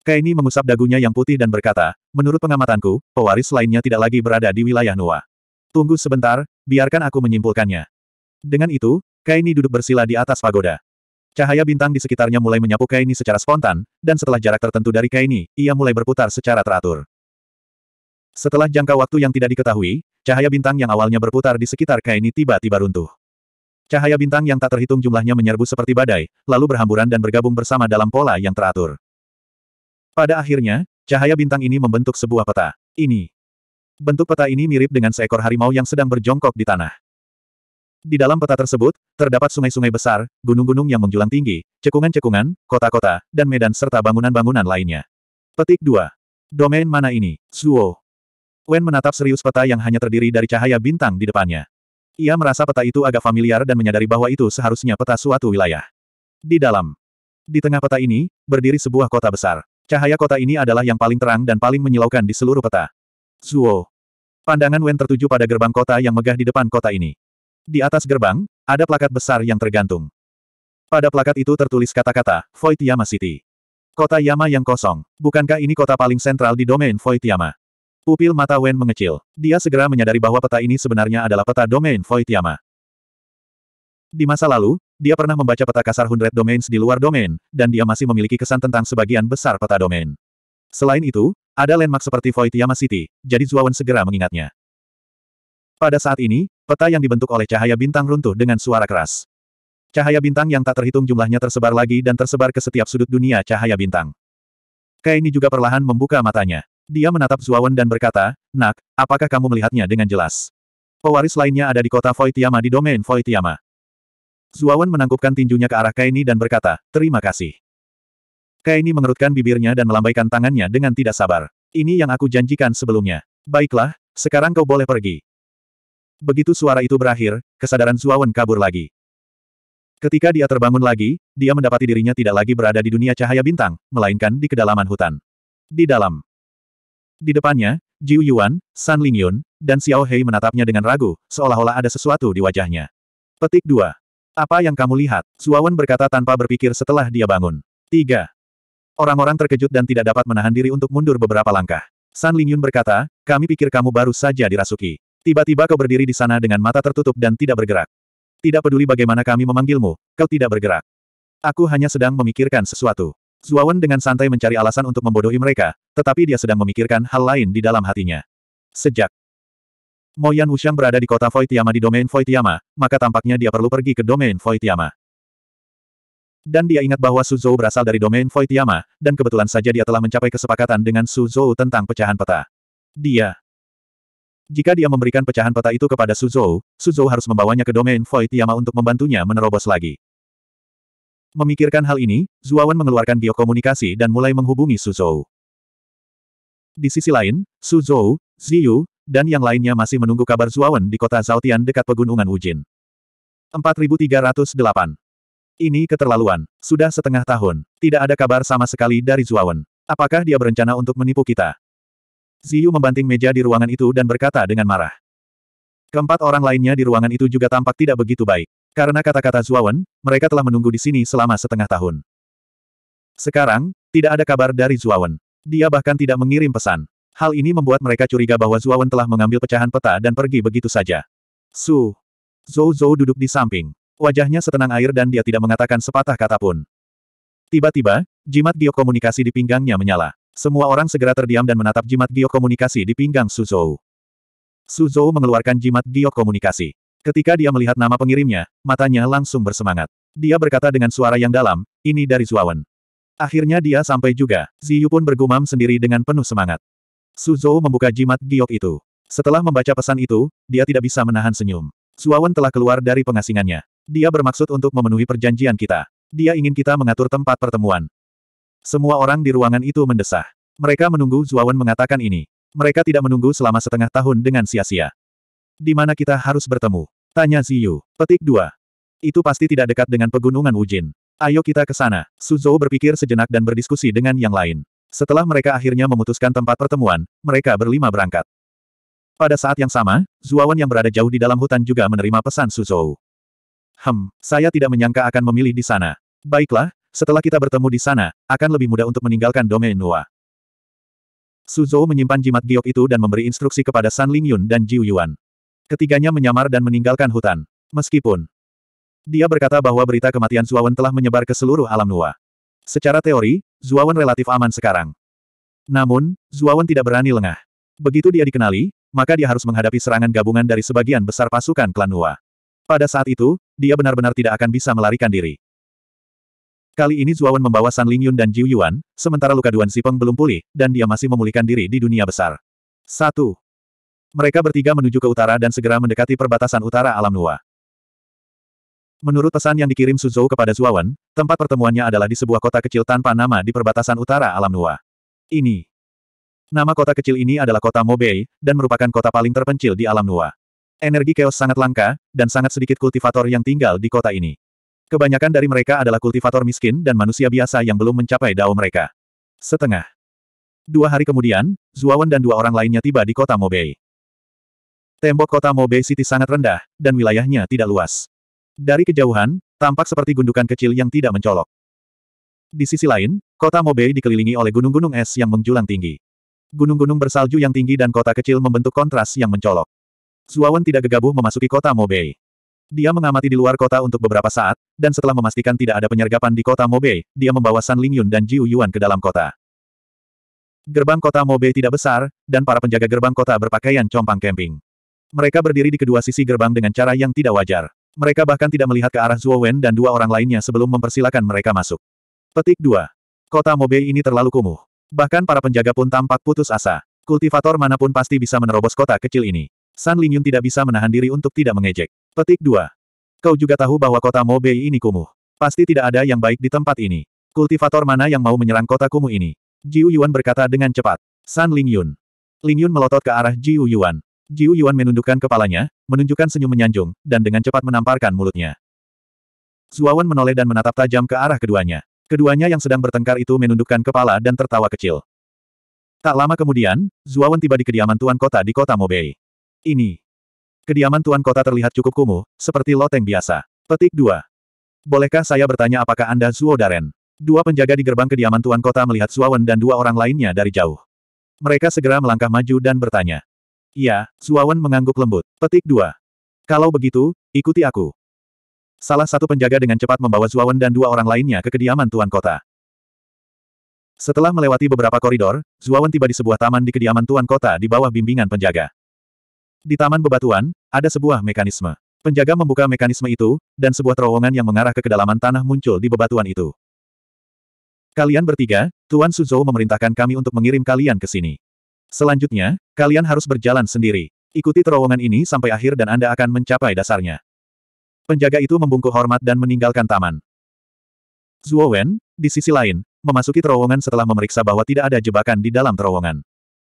Kaini mengusap dagunya yang putih dan berkata, menurut pengamatanku, pewaris lainnya tidak lagi berada di wilayah Nuwa. Tunggu sebentar, biarkan aku menyimpulkannya. Dengan itu, Kaini duduk bersila di atas pagoda. Cahaya bintang di sekitarnya mulai menyapu Kaini secara spontan, dan setelah jarak tertentu dari Kaini, ia mulai berputar secara teratur. Setelah jangka waktu yang tidak diketahui, Cahaya bintang yang awalnya berputar di sekitar Kaini tiba-tiba runtuh. Cahaya bintang yang tak terhitung jumlahnya menyerbu seperti badai, lalu berhamburan dan bergabung bersama dalam pola yang teratur. Pada akhirnya, cahaya bintang ini membentuk sebuah peta. Ini. Bentuk peta ini mirip dengan seekor harimau yang sedang berjongkok di tanah. Di dalam peta tersebut, terdapat sungai-sungai besar, gunung-gunung yang menjulang tinggi, cekungan-cekungan, kota-kota, dan medan serta bangunan-bangunan lainnya. Petik 2. Domain mana ini? Suo. Wen menatap serius peta yang hanya terdiri dari cahaya bintang di depannya. Ia merasa peta itu agak familiar dan menyadari bahwa itu seharusnya peta suatu wilayah. Di dalam. Di tengah peta ini, berdiri sebuah kota besar. Cahaya kota ini adalah yang paling terang dan paling menyilaukan di seluruh peta. Zuo. Pandangan Wen tertuju pada gerbang kota yang megah di depan kota ini. Di atas gerbang, ada plakat besar yang tergantung. Pada plakat itu tertulis kata-kata, Void City. Kota Yama yang kosong. Bukankah ini kota paling sentral di domain Void Pupil mata Wen mengecil. Dia segera menyadari bahwa peta ini sebenarnya adalah peta domain Void Yama. Di masa lalu, dia pernah membaca peta kasar Hundred Domains di luar domain, dan dia masih memiliki kesan tentang sebagian besar peta domain. Selain itu, ada landmark seperti Void Yama City, jadi Zuawan segera mengingatnya. Pada saat ini, peta yang dibentuk oleh cahaya bintang runtuh dengan suara keras. Cahaya bintang yang tak terhitung jumlahnya tersebar lagi dan tersebar ke setiap sudut dunia cahaya bintang. Kaini juga perlahan membuka matanya. Dia menatap Zuawan dan berkata, Nak, apakah kamu melihatnya dengan jelas? Pewaris lainnya ada di kota Voitiyama di domain Voitiyama. Zuawan menangkupkan tinjunya ke arah Kaini dan berkata, Terima kasih. Kaini mengerutkan bibirnya dan melambaikan tangannya dengan tidak sabar. Ini yang aku janjikan sebelumnya. Baiklah, sekarang kau boleh pergi. Begitu suara itu berakhir, kesadaran Zuawan kabur lagi. Ketika dia terbangun lagi, dia mendapati dirinya tidak lagi berada di dunia cahaya bintang, melainkan di kedalaman hutan. Di dalam di depannya, Jiu Yuan, San Lingyun, dan Xiao Hei menatapnya dengan ragu, seolah-olah ada sesuatu di wajahnya. Petik 2. Apa yang kamu lihat? Suawan berkata tanpa berpikir setelah dia bangun. 3. Orang-orang terkejut dan tidak dapat menahan diri untuk mundur beberapa langkah. San Lingyun berkata, kami pikir kamu baru saja dirasuki. Tiba-tiba kau berdiri di sana dengan mata tertutup dan tidak bergerak. Tidak peduli bagaimana kami memanggilmu, kau tidak bergerak. Aku hanya sedang memikirkan sesuatu. Zuawan dengan santai mencari alasan untuk membodohi mereka, tetapi dia sedang memikirkan hal lain di dalam hatinya. Sejak Moyan Wushang berada di kota Voitiyama di domain Voitiyama, maka tampaknya dia perlu pergi ke domain Voitiyama. Dan dia ingat bahwa Su berasal dari domain Voitiyama, dan kebetulan saja dia telah mencapai kesepakatan dengan Su tentang pecahan peta. Dia Jika dia memberikan pecahan peta itu kepada Suzhou, Suzhou harus membawanya ke domain Voitiyama untuk membantunya menerobos lagi. Memikirkan hal ini, Zuawan mengeluarkan biokomunikasi dan mulai menghubungi Suzhou. Di sisi lain, Suzhou, Ziyu, dan yang lainnya masih menunggu kabar Zuawan di kota Zautian dekat pegunungan Wujin. 4308. Ini keterlaluan. Sudah setengah tahun. Tidak ada kabar sama sekali dari Zuawan. Apakah dia berencana untuk menipu kita? Ziyu membanting meja di ruangan itu dan berkata dengan marah. Keempat orang lainnya di ruangan itu juga tampak tidak begitu baik. Karena kata-kata Zuawan, mereka telah menunggu di sini selama setengah tahun. Sekarang, tidak ada kabar dari Zuawan. Dia bahkan tidak mengirim pesan. Hal ini membuat mereka curiga bahwa Zuawan telah mengambil pecahan peta dan pergi begitu saja. Su. Zou Zou duduk di samping. Wajahnya setenang air dan dia tidak mengatakan sepatah kata pun. Tiba-tiba, jimat geokomunikasi di pinggangnya menyala. Semua orang segera terdiam dan menatap jimat geokomunikasi di pinggang Suzou. Suzou mengeluarkan jimat geokomunikasi. Ketika dia melihat nama pengirimnya, matanya langsung bersemangat. Dia berkata dengan suara yang dalam, ini dari Zuawan. Akhirnya dia sampai juga, Ziyu pun bergumam sendiri dengan penuh semangat. Suzhou membuka jimat giok itu. Setelah membaca pesan itu, dia tidak bisa menahan senyum. Zuawan telah keluar dari pengasingannya. Dia bermaksud untuk memenuhi perjanjian kita. Dia ingin kita mengatur tempat pertemuan. Semua orang di ruangan itu mendesah. Mereka menunggu Zuawan mengatakan ini. Mereka tidak menunggu selama setengah tahun dengan sia-sia. Di mana kita harus bertemu? Tanya Ziyu. Petik 2. Itu pasti tidak dekat dengan pegunungan Wujin. Ayo kita ke sana. Suzhou berpikir sejenak dan berdiskusi dengan yang lain. Setelah mereka akhirnya memutuskan tempat pertemuan, mereka berlima berangkat. Pada saat yang sama, Zuawan yang berada jauh di dalam hutan juga menerima pesan Suzhou. Hem, saya tidak menyangka akan memilih di sana. Baiklah, setelah kita bertemu di sana, akan lebih mudah untuk meninggalkan domain Nua. Suzhou menyimpan jimat giok itu dan memberi instruksi kepada San Lingyun dan Jiu Yuan. Ketiganya menyamar dan meninggalkan hutan. Meskipun dia berkata bahwa berita kematian Zuawan telah menyebar ke seluruh alam Nuwa. Secara teori, Zuawan relatif aman sekarang. Namun, Zuawan tidak berani lengah. Begitu dia dikenali, maka dia harus menghadapi serangan gabungan dari sebagian besar pasukan klan Nuwa. Pada saat itu, dia benar-benar tidak akan bisa melarikan diri. Kali ini Zuawan membawa San Lingyun dan Jiu Yuan, sementara luka Duan Sipeng belum pulih, dan dia masih memulihkan diri di dunia besar. 1. Mereka bertiga menuju ke utara dan segera mendekati perbatasan utara alam Nua. Menurut pesan yang dikirim Suzhou kepada Zuawan, tempat pertemuannya adalah di sebuah kota kecil tanpa nama di perbatasan utara alam Nua. Ini. Nama kota kecil ini adalah kota Mobei, dan merupakan kota paling terpencil di alam Nua. Energi keos sangat langka, dan sangat sedikit kultivator yang tinggal di kota ini. Kebanyakan dari mereka adalah kultivator miskin dan manusia biasa yang belum mencapai dao mereka. Setengah. Dua hari kemudian, Zuawan dan dua orang lainnya tiba di kota Mobei. Tembok kota Mobe City sangat rendah, dan wilayahnya tidak luas. Dari kejauhan, tampak seperti gundukan kecil yang tidak mencolok. Di sisi lain, kota Mobe dikelilingi oleh gunung-gunung es yang menjulang tinggi. Gunung-gunung bersalju yang tinggi dan kota kecil membentuk kontras yang mencolok. Zuawan tidak gegabah memasuki kota Mobe. Dia mengamati di luar kota untuk beberapa saat, dan setelah memastikan tidak ada penyergapan di kota Mobe, dia membawa San Lingyun dan Jiu Yuan ke dalam kota. Gerbang kota Mobe tidak besar, dan para penjaga gerbang kota berpakaian compang camping. Mereka berdiri di kedua sisi gerbang dengan cara yang tidak wajar. Mereka bahkan tidak melihat ke arah Zhuo Wen dan dua orang lainnya sebelum mempersilakan mereka masuk. Petik 2. Kota Mobe ini terlalu kumuh. Bahkan para penjaga pun tampak putus asa. Kultivator manapun pasti bisa menerobos kota kecil ini. San Lingyun tidak bisa menahan diri untuk tidak mengejek. Petik 2. Kau juga tahu bahwa kota Mobe ini kumuh. Pasti tidak ada yang baik di tempat ini. Kultivator mana yang mau menyerang kota kumuh ini? Jiu Yuan berkata dengan cepat. San Lingyun. Lingyun melotot ke arah Jiu Yuan. Jiu Yuan menundukkan kepalanya, menunjukkan senyum menyanjung, dan dengan cepat menamparkan mulutnya. Zuawan menoleh dan menatap tajam ke arah keduanya. Keduanya yang sedang bertengkar itu menundukkan kepala dan tertawa kecil. Tak lama kemudian, Zuawan tiba di kediaman Tuan Kota di kota Mobei. Ini. Kediaman Tuan Kota terlihat cukup kumuh, seperti loteng biasa. Petik 2. Bolehkah saya bertanya apakah Anda Zuo Daren? Dua penjaga di gerbang kediaman Tuan Kota melihat Zuawan dan dua orang lainnya dari jauh. Mereka segera melangkah maju dan bertanya. Iya, Zuawan mengangguk lembut. Petik 2. Kalau begitu, ikuti aku. Salah satu penjaga dengan cepat membawa Zuawan dan dua orang lainnya ke kediaman Tuan Kota. Setelah melewati beberapa koridor, Zuawan tiba di sebuah taman di kediaman Tuan Kota di bawah bimbingan penjaga. Di taman bebatuan, ada sebuah mekanisme. Penjaga membuka mekanisme itu, dan sebuah terowongan yang mengarah ke kedalaman tanah muncul di bebatuan itu. Kalian bertiga, Tuan Suzhou memerintahkan kami untuk mengirim kalian ke sini. Selanjutnya, kalian harus berjalan sendiri. Ikuti terowongan ini sampai akhir dan Anda akan mencapai dasarnya. Penjaga itu membungkuk hormat dan meninggalkan taman. Zhuo Wen, di sisi lain, memasuki terowongan setelah memeriksa bahwa tidak ada jebakan di dalam terowongan.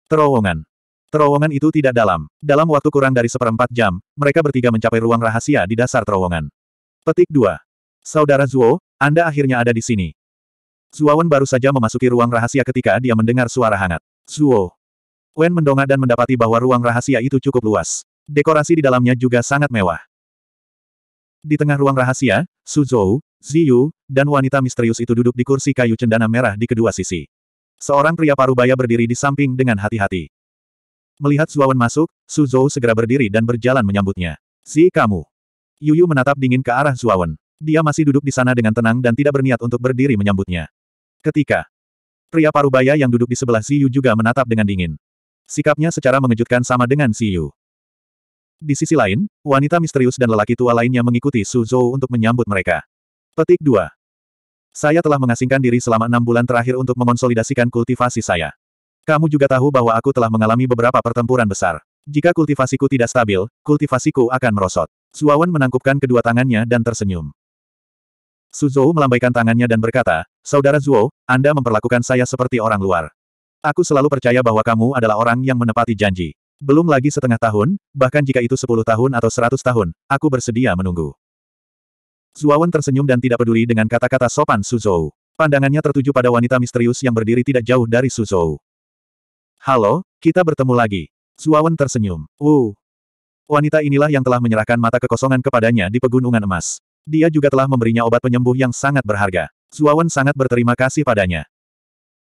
Terowongan. Terowongan itu tidak dalam. Dalam waktu kurang dari seperempat jam, mereka bertiga mencapai ruang rahasia di dasar terowongan. Petik 2. Saudara Zhuo, Anda akhirnya ada di sini. Wen baru saja memasuki ruang rahasia ketika dia mendengar suara hangat. Zuo, Wen mendongak dan mendapati bahwa ruang rahasia itu cukup luas. Dekorasi di dalamnya juga sangat mewah. Di tengah ruang rahasia, Suzhou, Zi Ziyu, dan wanita misterius itu duduk di kursi kayu cendana merah di kedua sisi. Seorang pria parubaya berdiri di samping dengan hati-hati. Melihat Zuawan masuk, Suzhou segera berdiri dan berjalan menyambutnya. Si kamu. Yuyu menatap dingin ke arah Zuawan. Dia masih duduk di sana dengan tenang dan tidak berniat untuk berdiri menyambutnya. Ketika Pria parubaya yang duduk di sebelah Ziyu juga menatap dengan dingin. Sikapnya secara mengejutkan sama dengan Si Yu. Di sisi lain, wanita misterius dan lelaki tua lainnya mengikuti Su Zhou untuk menyambut mereka. Petik 2. Saya telah mengasingkan diri selama enam bulan terakhir untuk mengonsolidasikan kultivasi saya. Kamu juga tahu bahwa aku telah mengalami beberapa pertempuran besar. Jika kultivasiku tidak stabil, kultivasiku akan merosot. Suawan menangkupkan kedua tangannya dan tersenyum. Suzhou melambaikan tangannya dan berkata, Saudara Zuo, Anda memperlakukan saya seperti orang luar. Aku selalu percaya bahwa kamu adalah orang yang menepati janji. Belum lagi setengah tahun, bahkan jika itu sepuluh tahun atau seratus tahun, aku bersedia menunggu. Zuawan tersenyum dan tidak peduli dengan kata-kata sopan Suzhou. Pandangannya tertuju pada wanita misterius yang berdiri tidak jauh dari Suzhou. Halo, kita bertemu lagi. Zuawan tersenyum. Uh. Wanita inilah yang telah menyerahkan mata kekosongan kepadanya di pegunungan emas. Dia juga telah memberinya obat penyembuh yang sangat berharga. Zuawan sangat berterima kasih padanya.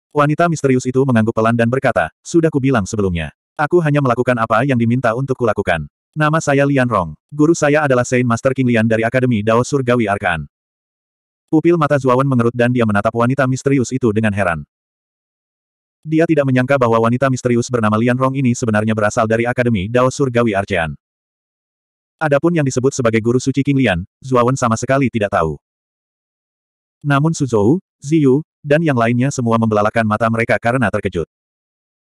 Wanita misterius itu mengangguk pelan dan berkata, sudah kubilang sebelumnya. Aku hanya melakukan apa yang diminta untuk kulakukan. Nama saya Lian Rong. Guru saya adalah Saint Master King Lian dari Akademi Dao Surgawi Arkaan. Pupil mata Zuawan mengerut dan dia menatap wanita misterius itu dengan heran. Dia tidak menyangka bahwa wanita misterius bernama Lian Rong ini sebenarnya berasal dari Akademi Dao Surgawi Arcean. Adapun yang disebut sebagai guru suci King Lian, Zuawan sama sekali tidak tahu. Namun Suzhou, Ziyu, dan yang lainnya semua membelalakan mata mereka karena terkejut.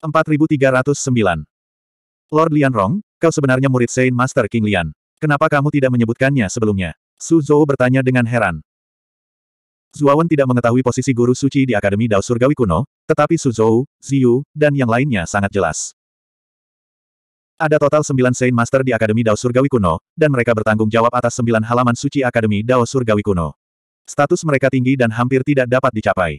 4309. Lord Lian Rong, kau sebenarnya murid Saint Master King Lian. Kenapa kamu tidak menyebutkannya sebelumnya? Su Zhou bertanya dengan heran. Zuawan tidak mengetahui posisi guru suci di Akademi Dao Surgawi kuno, tetapi Su Zhou, Ziyu, dan yang lainnya sangat jelas. Ada total sembilan Saint Master di Akademi Dao Surgawi kuno, dan mereka bertanggung jawab atas sembilan halaman suci Akademi Dao Surgawi kuno. Status mereka tinggi dan hampir tidak dapat dicapai.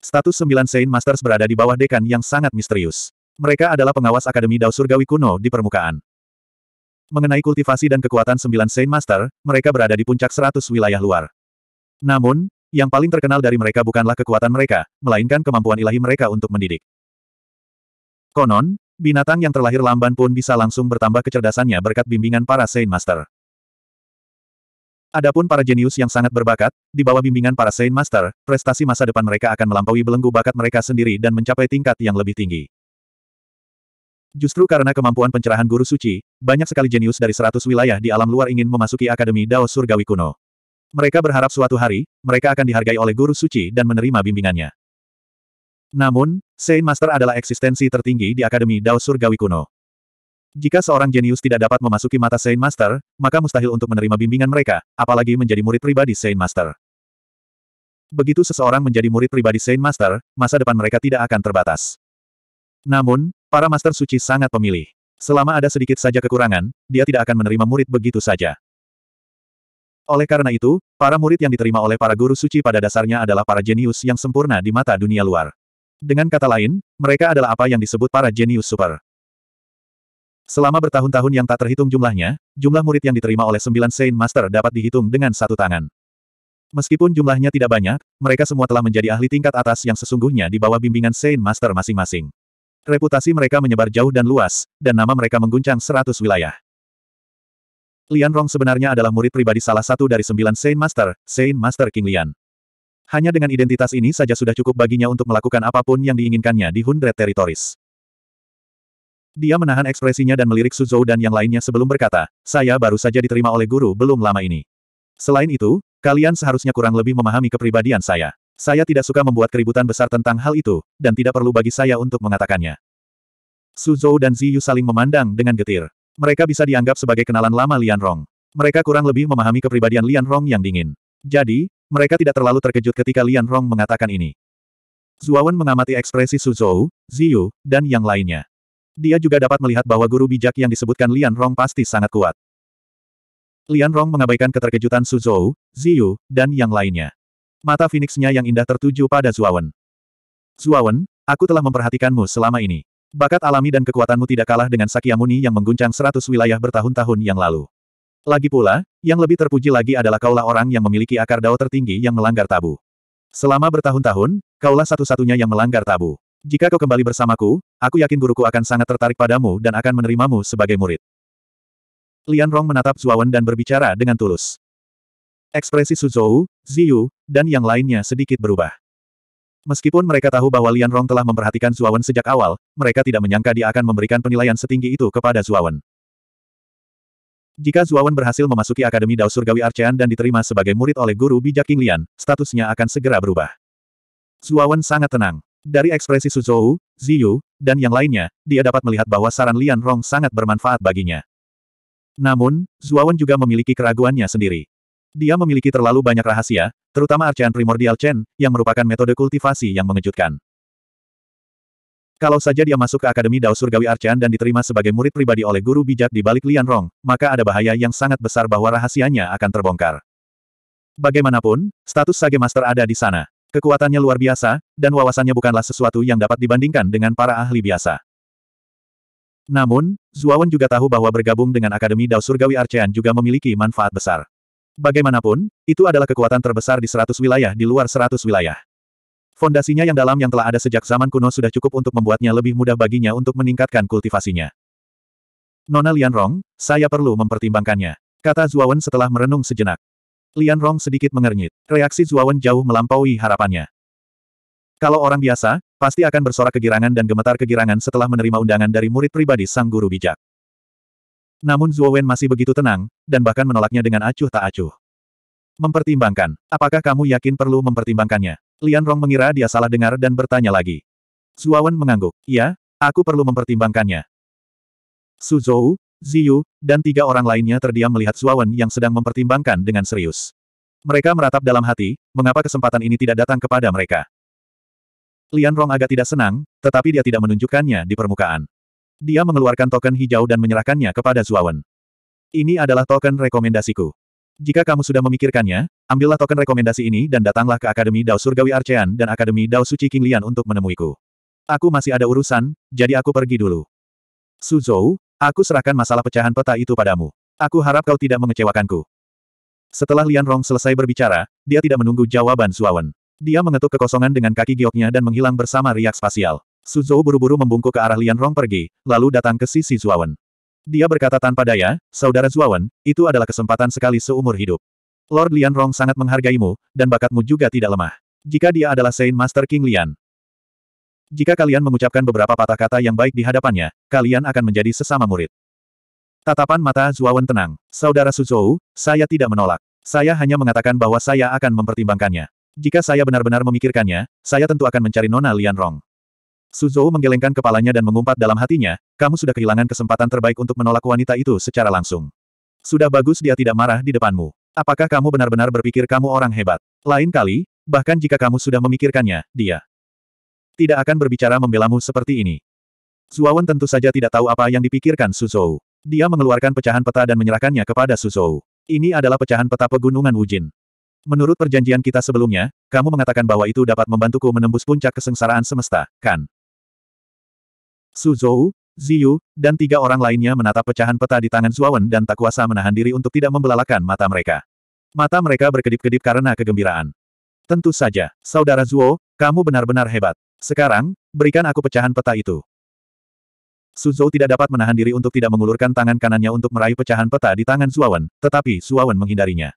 Status sembilan Saint Masters berada di bawah dekan yang sangat misterius. Mereka adalah pengawas Akademi Dao Surgawi kuno di permukaan. Mengenai kultivasi dan kekuatan sembilan Saint Master, mereka berada di puncak 100 wilayah luar. Namun, yang paling terkenal dari mereka bukanlah kekuatan mereka, melainkan kemampuan ilahi mereka untuk mendidik. Konon, binatang yang terlahir lamban pun bisa langsung bertambah kecerdasannya berkat bimbingan para Saint Master. Adapun para jenius yang sangat berbakat, di bawah bimbingan para Saint Master, prestasi masa depan mereka akan melampaui belenggu bakat mereka sendiri dan mencapai tingkat yang lebih tinggi. Justru karena kemampuan pencerahan guru suci, banyak sekali jenius dari seratus wilayah di alam luar ingin memasuki Akademi Dao Surgawi Kuno. Mereka berharap suatu hari, mereka akan dihargai oleh guru suci dan menerima bimbingannya. Namun, Saint Master adalah eksistensi tertinggi di Akademi Dao Surgawi Kuno. Jika seorang jenius tidak dapat memasuki mata Saint Master, maka mustahil untuk menerima bimbingan mereka, apalagi menjadi murid pribadi Saint Master. Begitu seseorang menjadi murid pribadi Saint Master, masa depan mereka tidak akan terbatas. Namun, para Master Suci sangat pemilih. Selama ada sedikit saja kekurangan, dia tidak akan menerima murid begitu saja. Oleh karena itu, para murid yang diterima oleh para guru suci pada dasarnya adalah para jenius yang sempurna di mata dunia luar. Dengan kata lain, mereka adalah apa yang disebut para jenius super. Selama bertahun-tahun yang tak terhitung jumlahnya, jumlah murid yang diterima oleh sembilan Saint Master dapat dihitung dengan satu tangan. Meskipun jumlahnya tidak banyak, mereka semua telah menjadi ahli tingkat atas yang sesungguhnya di bawah bimbingan Saint Master masing-masing. Reputasi mereka menyebar jauh dan luas, dan nama mereka mengguncang seratus wilayah. Lian Rong sebenarnya adalah murid pribadi salah satu dari sembilan Saint Master, Saint Master King Lian. Hanya dengan identitas ini saja sudah cukup baginya untuk melakukan apapun yang diinginkannya di Hundred Territories. Dia menahan ekspresinya dan melirik Suzhou dan yang lainnya sebelum berkata, saya baru saja diterima oleh guru belum lama ini. Selain itu, kalian seharusnya kurang lebih memahami kepribadian saya. Saya tidak suka membuat keributan besar tentang hal itu, dan tidak perlu bagi saya untuk mengatakannya. Suzhou dan Ziyu saling memandang dengan getir. Mereka bisa dianggap sebagai kenalan lama Lian Rong. Mereka kurang lebih memahami kepribadian Lian Rong yang dingin. Jadi, mereka tidak terlalu terkejut ketika Lian Rong mengatakan ini. Zuawan mengamati ekspresi Suzhou, Ziyu, dan yang lainnya. Dia juga dapat melihat bahwa guru bijak yang disebutkan Lian Rong pasti sangat kuat. Lian Rong mengabaikan keterkejutan Suzhou, Ziyu, dan yang lainnya. Mata Phoenixnya yang indah tertuju pada Zuawan. Zuawan, aku telah memperhatikanmu selama ini. Bakat alami dan kekuatanmu tidak kalah dengan Sakyamuni yang mengguncang seratus wilayah bertahun-tahun yang lalu. Lagi pula, yang lebih terpuji lagi adalah kaulah orang yang memiliki akar dao tertinggi yang melanggar tabu. Selama bertahun-tahun, kaulah satu-satunya yang melanggar tabu. Jika kau kembali bersamaku, aku yakin guruku akan sangat tertarik padamu dan akan menerimamu sebagai murid. Lian Rong menatap Zuawan dan berbicara dengan tulus. Ekspresi Suzhou, Ziyu, dan yang lainnya sedikit berubah. Meskipun mereka tahu bahwa Lian Rong telah memperhatikan Zuawan sejak awal, mereka tidak menyangka dia akan memberikan penilaian setinggi itu kepada Zuawan. Jika Zuawan berhasil memasuki Akademi Dao Surgawi Arcean dan diterima sebagai murid oleh guru bijak King Lian, statusnya akan segera berubah. Zuawan sangat tenang. Dari ekspresi Suzhou, Ziyu, dan yang lainnya, dia dapat melihat bahwa saran Lian Rong sangat bermanfaat baginya. Namun, Zuawan juga memiliki keraguannya sendiri. Dia memiliki terlalu banyak rahasia, terutama arcaan primordial Chen, yang merupakan metode kultivasi yang mengejutkan. Kalau saja dia masuk ke Akademi Dao Surgawi Arcaan dan diterima sebagai murid pribadi oleh guru bijak di balik Lian Rong, maka ada bahaya yang sangat besar bahwa rahasianya akan terbongkar. Bagaimanapun, status Sage Master ada di sana. Kekuatannya luar biasa, dan wawasannya bukanlah sesuatu yang dapat dibandingkan dengan para ahli biasa. Namun, Zuawan juga tahu bahwa bergabung dengan Akademi Dao Surgawi Arcean juga memiliki manfaat besar. Bagaimanapun, itu adalah kekuatan terbesar di seratus wilayah di luar seratus wilayah. Fondasinya yang dalam yang telah ada sejak zaman kuno sudah cukup untuk membuatnya lebih mudah baginya untuk meningkatkan kultivasinya. Nona Lianrong, saya perlu mempertimbangkannya, kata Zuawan setelah merenung sejenak. Lian Rong sedikit mengernyit. Reaksi Zuawan jauh melampaui harapannya. Kalau orang biasa, pasti akan bersorak kegirangan dan gemetar kegirangan setelah menerima undangan dari murid pribadi sang guru bijak. Namun Zuowen masih begitu tenang, dan bahkan menolaknya dengan acuh tak acuh. Mempertimbangkan. Apakah kamu yakin perlu mempertimbangkannya? Lian Rong mengira dia salah dengar dan bertanya lagi. Zuawan mengangguk. Ya, aku perlu mempertimbangkannya. Zhou. Ziyu, dan tiga orang lainnya terdiam melihat Zuawan yang sedang mempertimbangkan dengan serius. Mereka meratap dalam hati, mengapa kesempatan ini tidak datang kepada mereka. Lian Rong agak tidak senang, tetapi dia tidak menunjukkannya di permukaan. Dia mengeluarkan token hijau dan menyerahkannya kepada Zuawan. Ini adalah token rekomendasiku. Jika kamu sudah memikirkannya, ambillah token rekomendasi ini dan datanglah ke Akademi Dao Surgawi Arcean dan Akademi Dao Suci King Lian untuk menemuiku. Aku masih ada urusan, jadi aku pergi dulu. Suzhou, Aku serahkan masalah pecahan peta itu padamu. Aku harap kau tidak mengecewakanku. Setelah Lian Rong selesai berbicara, dia tidak menunggu jawaban Suawen. Dia mengetuk kekosongan dengan kaki gioknya dan menghilang bersama riak spasial. Suzhou buru-buru membungkuk ke arah Lian Rong pergi, lalu datang ke sisi Suawan. Dia berkata tanpa daya, Saudara Suawan, itu adalah kesempatan sekali seumur hidup. Lord Lian Rong sangat menghargaimu, dan bakatmu juga tidak lemah. Jika dia adalah Saint Master King Lian, jika kalian mengucapkan beberapa patah kata yang baik di hadapannya, kalian akan menjadi sesama murid. Tatapan mata Zuawan tenang. Saudara Suzhou, saya tidak menolak. Saya hanya mengatakan bahwa saya akan mempertimbangkannya. Jika saya benar-benar memikirkannya, saya tentu akan mencari Nona Lian Rong. Suzhou menggelengkan kepalanya dan mengumpat dalam hatinya, kamu sudah kehilangan kesempatan terbaik untuk menolak wanita itu secara langsung. Sudah bagus dia tidak marah di depanmu. Apakah kamu benar-benar berpikir kamu orang hebat? Lain kali, bahkan jika kamu sudah memikirkannya, dia tidak akan berbicara membelamu seperti ini. Zuawan tentu saja tidak tahu apa yang dipikirkan Suzhou. Dia mengeluarkan pecahan peta dan menyerahkannya kepada Suzhou. Ini adalah pecahan peta pegunungan Wujin. Menurut perjanjian kita sebelumnya, kamu mengatakan bahwa itu dapat membantuku menembus puncak kesengsaraan semesta, kan? Suzhou, Ziyu, dan tiga orang lainnya menatap pecahan peta di tangan Zuawan dan tak kuasa menahan diri untuk tidak membelalakan mata mereka. Mata mereka berkedip-kedip karena kegembiraan. Tentu saja, Saudara Zuo, kamu benar-benar hebat. Sekarang, berikan aku pecahan peta itu. Suzhou tidak dapat menahan diri untuk tidak mengulurkan tangan kanannya untuk meraih pecahan peta di tangan Suawan, tetapi Suawan menghindarinya.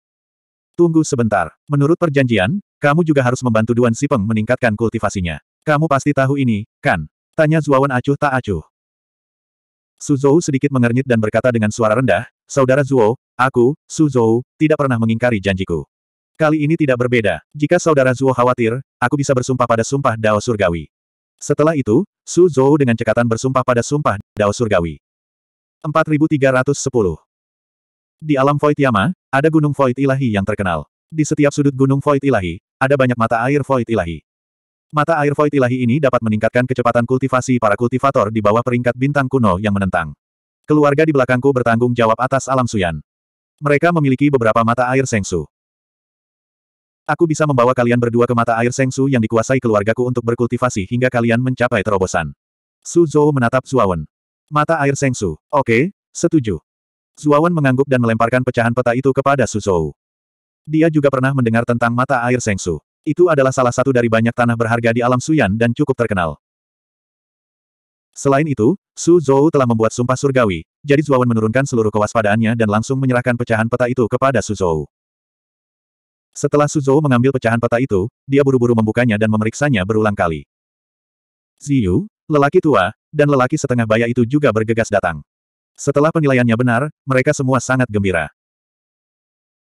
Tunggu sebentar. Menurut perjanjian, kamu juga harus membantu Duan Sipeng meningkatkan kultivasinya. Kamu pasti tahu ini, kan? Tanya Zuawan acuh tak acuh. Suzhou sedikit mengernyit dan berkata dengan suara rendah, Saudara Zuo, aku, Suzhou, tidak pernah mengingkari janjiku. Kali ini tidak berbeda. Jika saudara Zuo khawatir, aku bisa bersumpah pada sumpah Dao Surgawi. Setelah itu, Su Zhou dengan cekatan bersumpah pada sumpah Dao Surgawi. 4310 Di alam Void Yama, ada gunung Void Ilahi yang terkenal. Di setiap sudut gunung Void Ilahi, ada banyak mata air Void Ilahi. Mata air Void Ilahi ini dapat meningkatkan kecepatan kultivasi para kultivator di bawah peringkat bintang kuno yang menentang. Keluarga di belakangku bertanggung jawab atas alam Suyan. Mereka memiliki beberapa mata air Sengsu. Aku bisa membawa kalian berdua ke mata air Sengsu yang dikuasai keluargaku untuk berkultivasi hingga kalian mencapai terobosan. Su Zhou menatap Zuawan. Mata air Sengsu. Oke, setuju. Zuawan mengangguk dan melemparkan pecahan peta itu kepada Su Zhou. Dia juga pernah mendengar tentang mata air Sengsu. Itu adalah salah satu dari banyak tanah berharga di alam Suyan dan cukup terkenal. Selain itu, Su Zhou telah membuat sumpah surgawi, jadi Zuawan menurunkan seluruh kewaspadaannya dan langsung menyerahkan pecahan peta itu kepada Su Zhou. Setelah Suzhou mengambil pecahan peta itu, dia buru-buru membukanya dan memeriksanya berulang kali. Ziyu, lelaki tua, dan lelaki setengah baya itu juga bergegas datang. Setelah penilaiannya benar, mereka semua sangat gembira.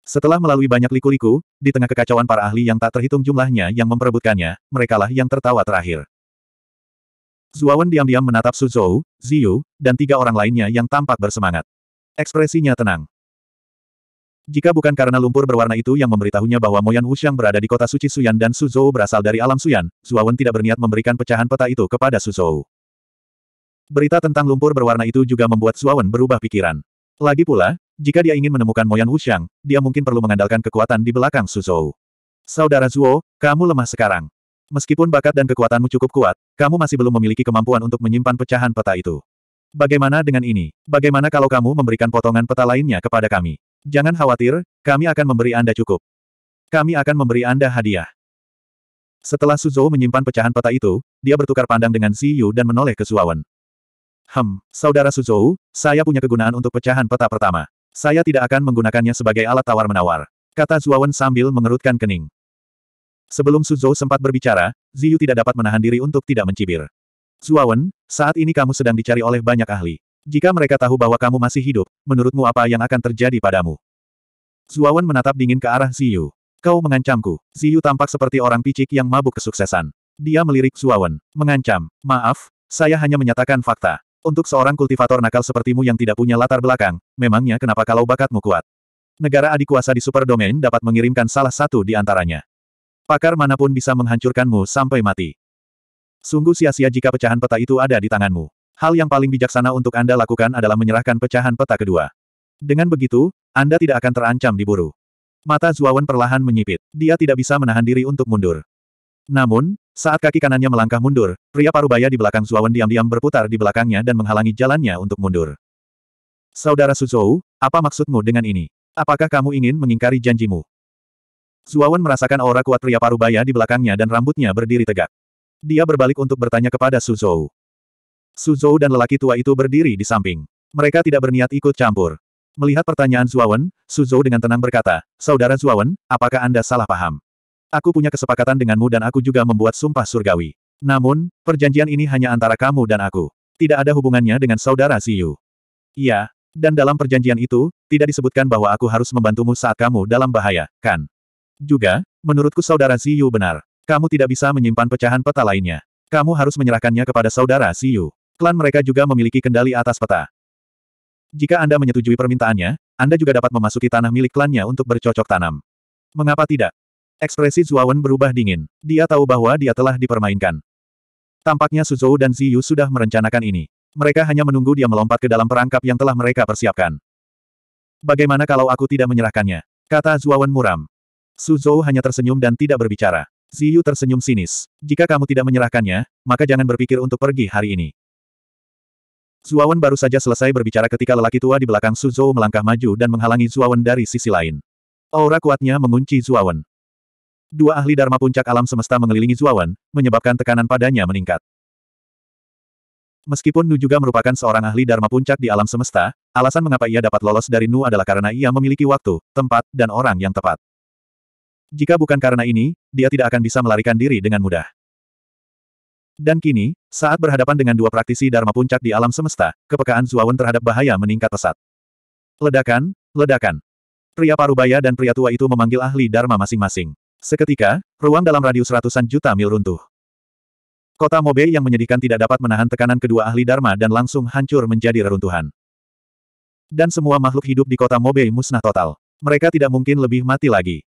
Setelah melalui banyak liku-liku, di tengah kekacauan para ahli yang tak terhitung jumlahnya yang memperebutkannya, merekalah yang tertawa terakhir. Zuawan diam-diam menatap Suzhou, Ziyu, dan tiga orang lainnya yang tampak bersemangat. Ekspresinya tenang. Jika bukan karena lumpur berwarna itu yang memberitahunya bahwa Moyan Wuxiang berada di kota suci Suyan dan Suzhou berasal dari alam Suyan, Zuawan tidak berniat memberikan pecahan peta itu kepada Suzhou. Berita tentang lumpur berwarna itu juga membuat Zuawan berubah pikiran. Lagi pula, jika dia ingin menemukan Moyan Wuxiang, dia mungkin perlu mengandalkan kekuatan di belakang Suzhou. Saudara Zuo, kamu lemah sekarang. Meskipun bakat dan kekuatanmu cukup kuat, kamu masih belum memiliki kemampuan untuk menyimpan pecahan peta itu. Bagaimana dengan ini? Bagaimana kalau kamu memberikan potongan peta lainnya kepada kami? Jangan khawatir, kami akan memberi Anda cukup. Kami akan memberi Anda hadiah. Setelah Suzhou menyimpan pecahan peta itu, dia bertukar pandang dengan Si Yu dan menoleh ke Suawan. Hem, Saudara Suzhou, saya punya kegunaan untuk pecahan peta pertama. Saya tidak akan menggunakannya sebagai alat tawar-menawar, kata Zuawan sambil mengerutkan kening. Sebelum Suzhou sempat berbicara, Yu tidak dapat menahan diri untuk tidak mencibir. Zuawan, saat ini kamu sedang dicari oleh banyak ahli. Jika mereka tahu bahwa kamu masih hidup, menurutmu apa yang akan terjadi padamu? Zuawan menatap dingin ke arah Ziyu. Kau mengancamku. Ziyu tampak seperti orang picik yang mabuk kesuksesan. Dia melirik Zuawan. Mengancam. Maaf, saya hanya menyatakan fakta. Untuk seorang kultivator nakal sepertimu yang tidak punya latar belakang, memangnya kenapa kalau bakatmu kuat? Negara adik kuasa di Super Domain dapat mengirimkan salah satu di antaranya. Pakar manapun bisa menghancurkanmu sampai mati. Sungguh sia-sia jika pecahan peta itu ada di tanganmu. Hal yang paling bijaksana untuk Anda lakukan adalah menyerahkan pecahan peta kedua. Dengan begitu, Anda tidak akan terancam diburu. Mata Zuawan perlahan menyipit. Dia tidak bisa menahan diri untuk mundur. Namun, saat kaki kanannya melangkah mundur, pria parubaya di belakang Zuawan diam-diam berputar di belakangnya dan menghalangi jalannya untuk mundur. Saudara Suzhou, apa maksudmu dengan ini? Apakah kamu ingin mengingkari janjimu? Zuawan merasakan aura kuat pria parubaya di belakangnya dan rambutnya berdiri tegak. Dia berbalik untuk bertanya kepada Suzhou. Suzhou dan lelaki tua itu berdiri di samping. Mereka tidak berniat ikut campur. Melihat pertanyaan Zuawan, Suzhou dengan tenang berkata, Saudara Zuawan, apakah Anda salah paham? Aku punya kesepakatan denganmu dan aku juga membuat sumpah surgawi. Namun, perjanjian ini hanya antara kamu dan aku. Tidak ada hubungannya dengan saudara Ziyu. Iya, dan dalam perjanjian itu, tidak disebutkan bahwa aku harus membantumu saat kamu dalam bahaya, kan? Juga, menurutku saudara Ziyu benar. Kamu tidak bisa menyimpan pecahan peta lainnya. Kamu harus menyerahkannya kepada saudara Ziyu. Klan mereka juga memiliki kendali atas peta. Jika Anda menyetujui permintaannya, Anda juga dapat memasuki tanah milik klannya untuk bercocok tanam. Mengapa tidak? Ekspresi Zuawan berubah dingin. Dia tahu bahwa dia telah dipermainkan. Tampaknya Suzhou dan Ziyu sudah merencanakan ini. Mereka hanya menunggu dia melompat ke dalam perangkap yang telah mereka persiapkan. Bagaimana kalau aku tidak menyerahkannya? Kata Zuawan muram. Suzhou hanya tersenyum dan tidak berbicara. Ziyu tersenyum sinis. Jika kamu tidak menyerahkannya, maka jangan berpikir untuk pergi hari ini. Zuawan baru saja selesai berbicara ketika lelaki tua di belakang Suzhou melangkah maju dan menghalangi Zuawan dari sisi lain. Aura kuatnya mengunci Zuawan. Dua ahli Dharma Puncak Alam Semesta mengelilingi Zuawan, menyebabkan tekanan padanya meningkat. Meskipun Nu juga merupakan seorang ahli Dharma Puncak di alam semesta, alasan mengapa ia dapat lolos dari Nu adalah karena ia memiliki waktu, tempat, dan orang yang tepat. Jika bukan karena ini, dia tidak akan bisa melarikan diri dengan mudah. Dan kini, saat berhadapan dengan dua praktisi Dharma puncak di alam semesta, kepekaan Zuawan terhadap bahaya meningkat pesat. Ledakan, ledakan. Pria parubaya dan pria tua itu memanggil ahli Dharma masing-masing. Seketika, ruang dalam radius ratusan juta mil runtuh. Kota Mobe yang menyedihkan tidak dapat menahan tekanan kedua ahli Dharma dan langsung hancur menjadi reruntuhan. Dan semua makhluk hidup di kota Mobe musnah total. Mereka tidak mungkin lebih mati lagi.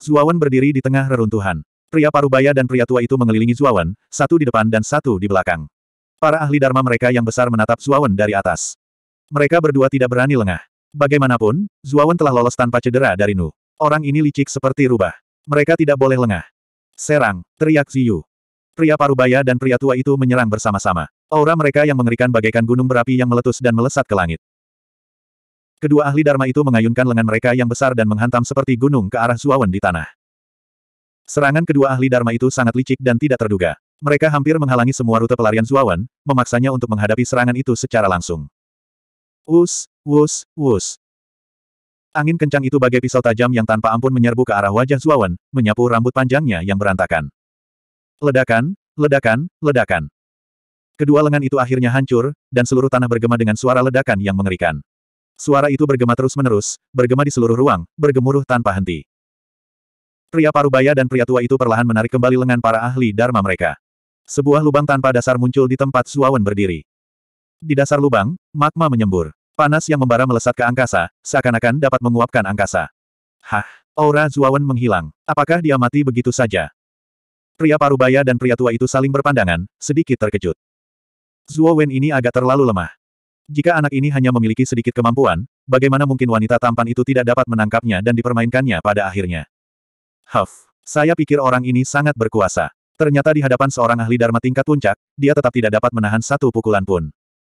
Zuawan berdiri di tengah reruntuhan. Pria parubaya dan pria tua itu mengelilingi Zuawan, satu di depan dan satu di belakang. Para ahli Dharma mereka yang besar menatap Zuawan dari atas. Mereka berdua tidak berani lengah. Bagaimanapun, Zuawan telah lolos tanpa cedera dari Nu. Orang ini licik seperti rubah. Mereka tidak boleh lengah. Serang, teriak Ziyu. Pria parubaya dan pria tua itu menyerang bersama-sama. Aura mereka yang mengerikan bagaikan gunung berapi yang meletus dan melesat ke langit. Kedua ahli Dharma itu mengayunkan lengan mereka yang besar dan menghantam seperti gunung ke arah Zuawan di tanah. Serangan kedua ahli Dharma itu sangat licik dan tidak terduga. Mereka hampir menghalangi semua rute pelarian Zuawan, memaksanya untuk menghadapi serangan itu secara langsung. Wus, wus, wus. Angin kencang itu bagai pisau tajam yang tanpa ampun menyerbu ke arah wajah Zuawan, menyapu rambut panjangnya yang berantakan. Ledakan, ledakan, ledakan. Kedua lengan itu akhirnya hancur, dan seluruh tanah bergema dengan suara ledakan yang mengerikan. Suara itu bergema terus-menerus, bergema di seluruh ruang, bergemuruh tanpa henti. Pria parubaya dan pria tua itu perlahan menarik kembali lengan para ahli Dharma mereka. Sebuah lubang tanpa dasar muncul di tempat Suawan berdiri. Di dasar lubang, magma menyembur. Panas yang membara melesat ke angkasa, seakan-akan dapat menguapkan angkasa. Hah, aura Zuawan menghilang. Apakah dia mati begitu saja? Pria parubaya dan pria tua itu saling berpandangan, sedikit terkejut. Zuawan ini agak terlalu lemah. Jika anak ini hanya memiliki sedikit kemampuan, bagaimana mungkin wanita tampan itu tidak dapat menangkapnya dan dipermainkannya pada akhirnya? Huff. Saya pikir orang ini sangat berkuasa. Ternyata di hadapan seorang ahli Dharma tingkat puncak, dia tetap tidak dapat menahan satu pukulan pun.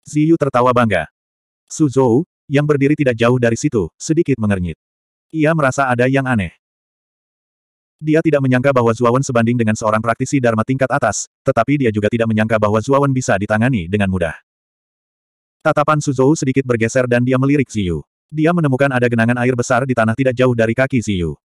Ziyu tertawa bangga. Suzhou, yang berdiri tidak jauh dari situ, sedikit mengernyit. Ia merasa ada yang aneh. Dia tidak menyangka bahwa Zuawan sebanding dengan seorang praktisi Dharma tingkat atas, tetapi dia juga tidak menyangka bahwa Zuawan bisa ditangani dengan mudah. Tatapan Suzhou sedikit bergeser dan dia melirik Ziyu. Dia menemukan ada genangan air besar di tanah tidak jauh dari kaki Ziyu.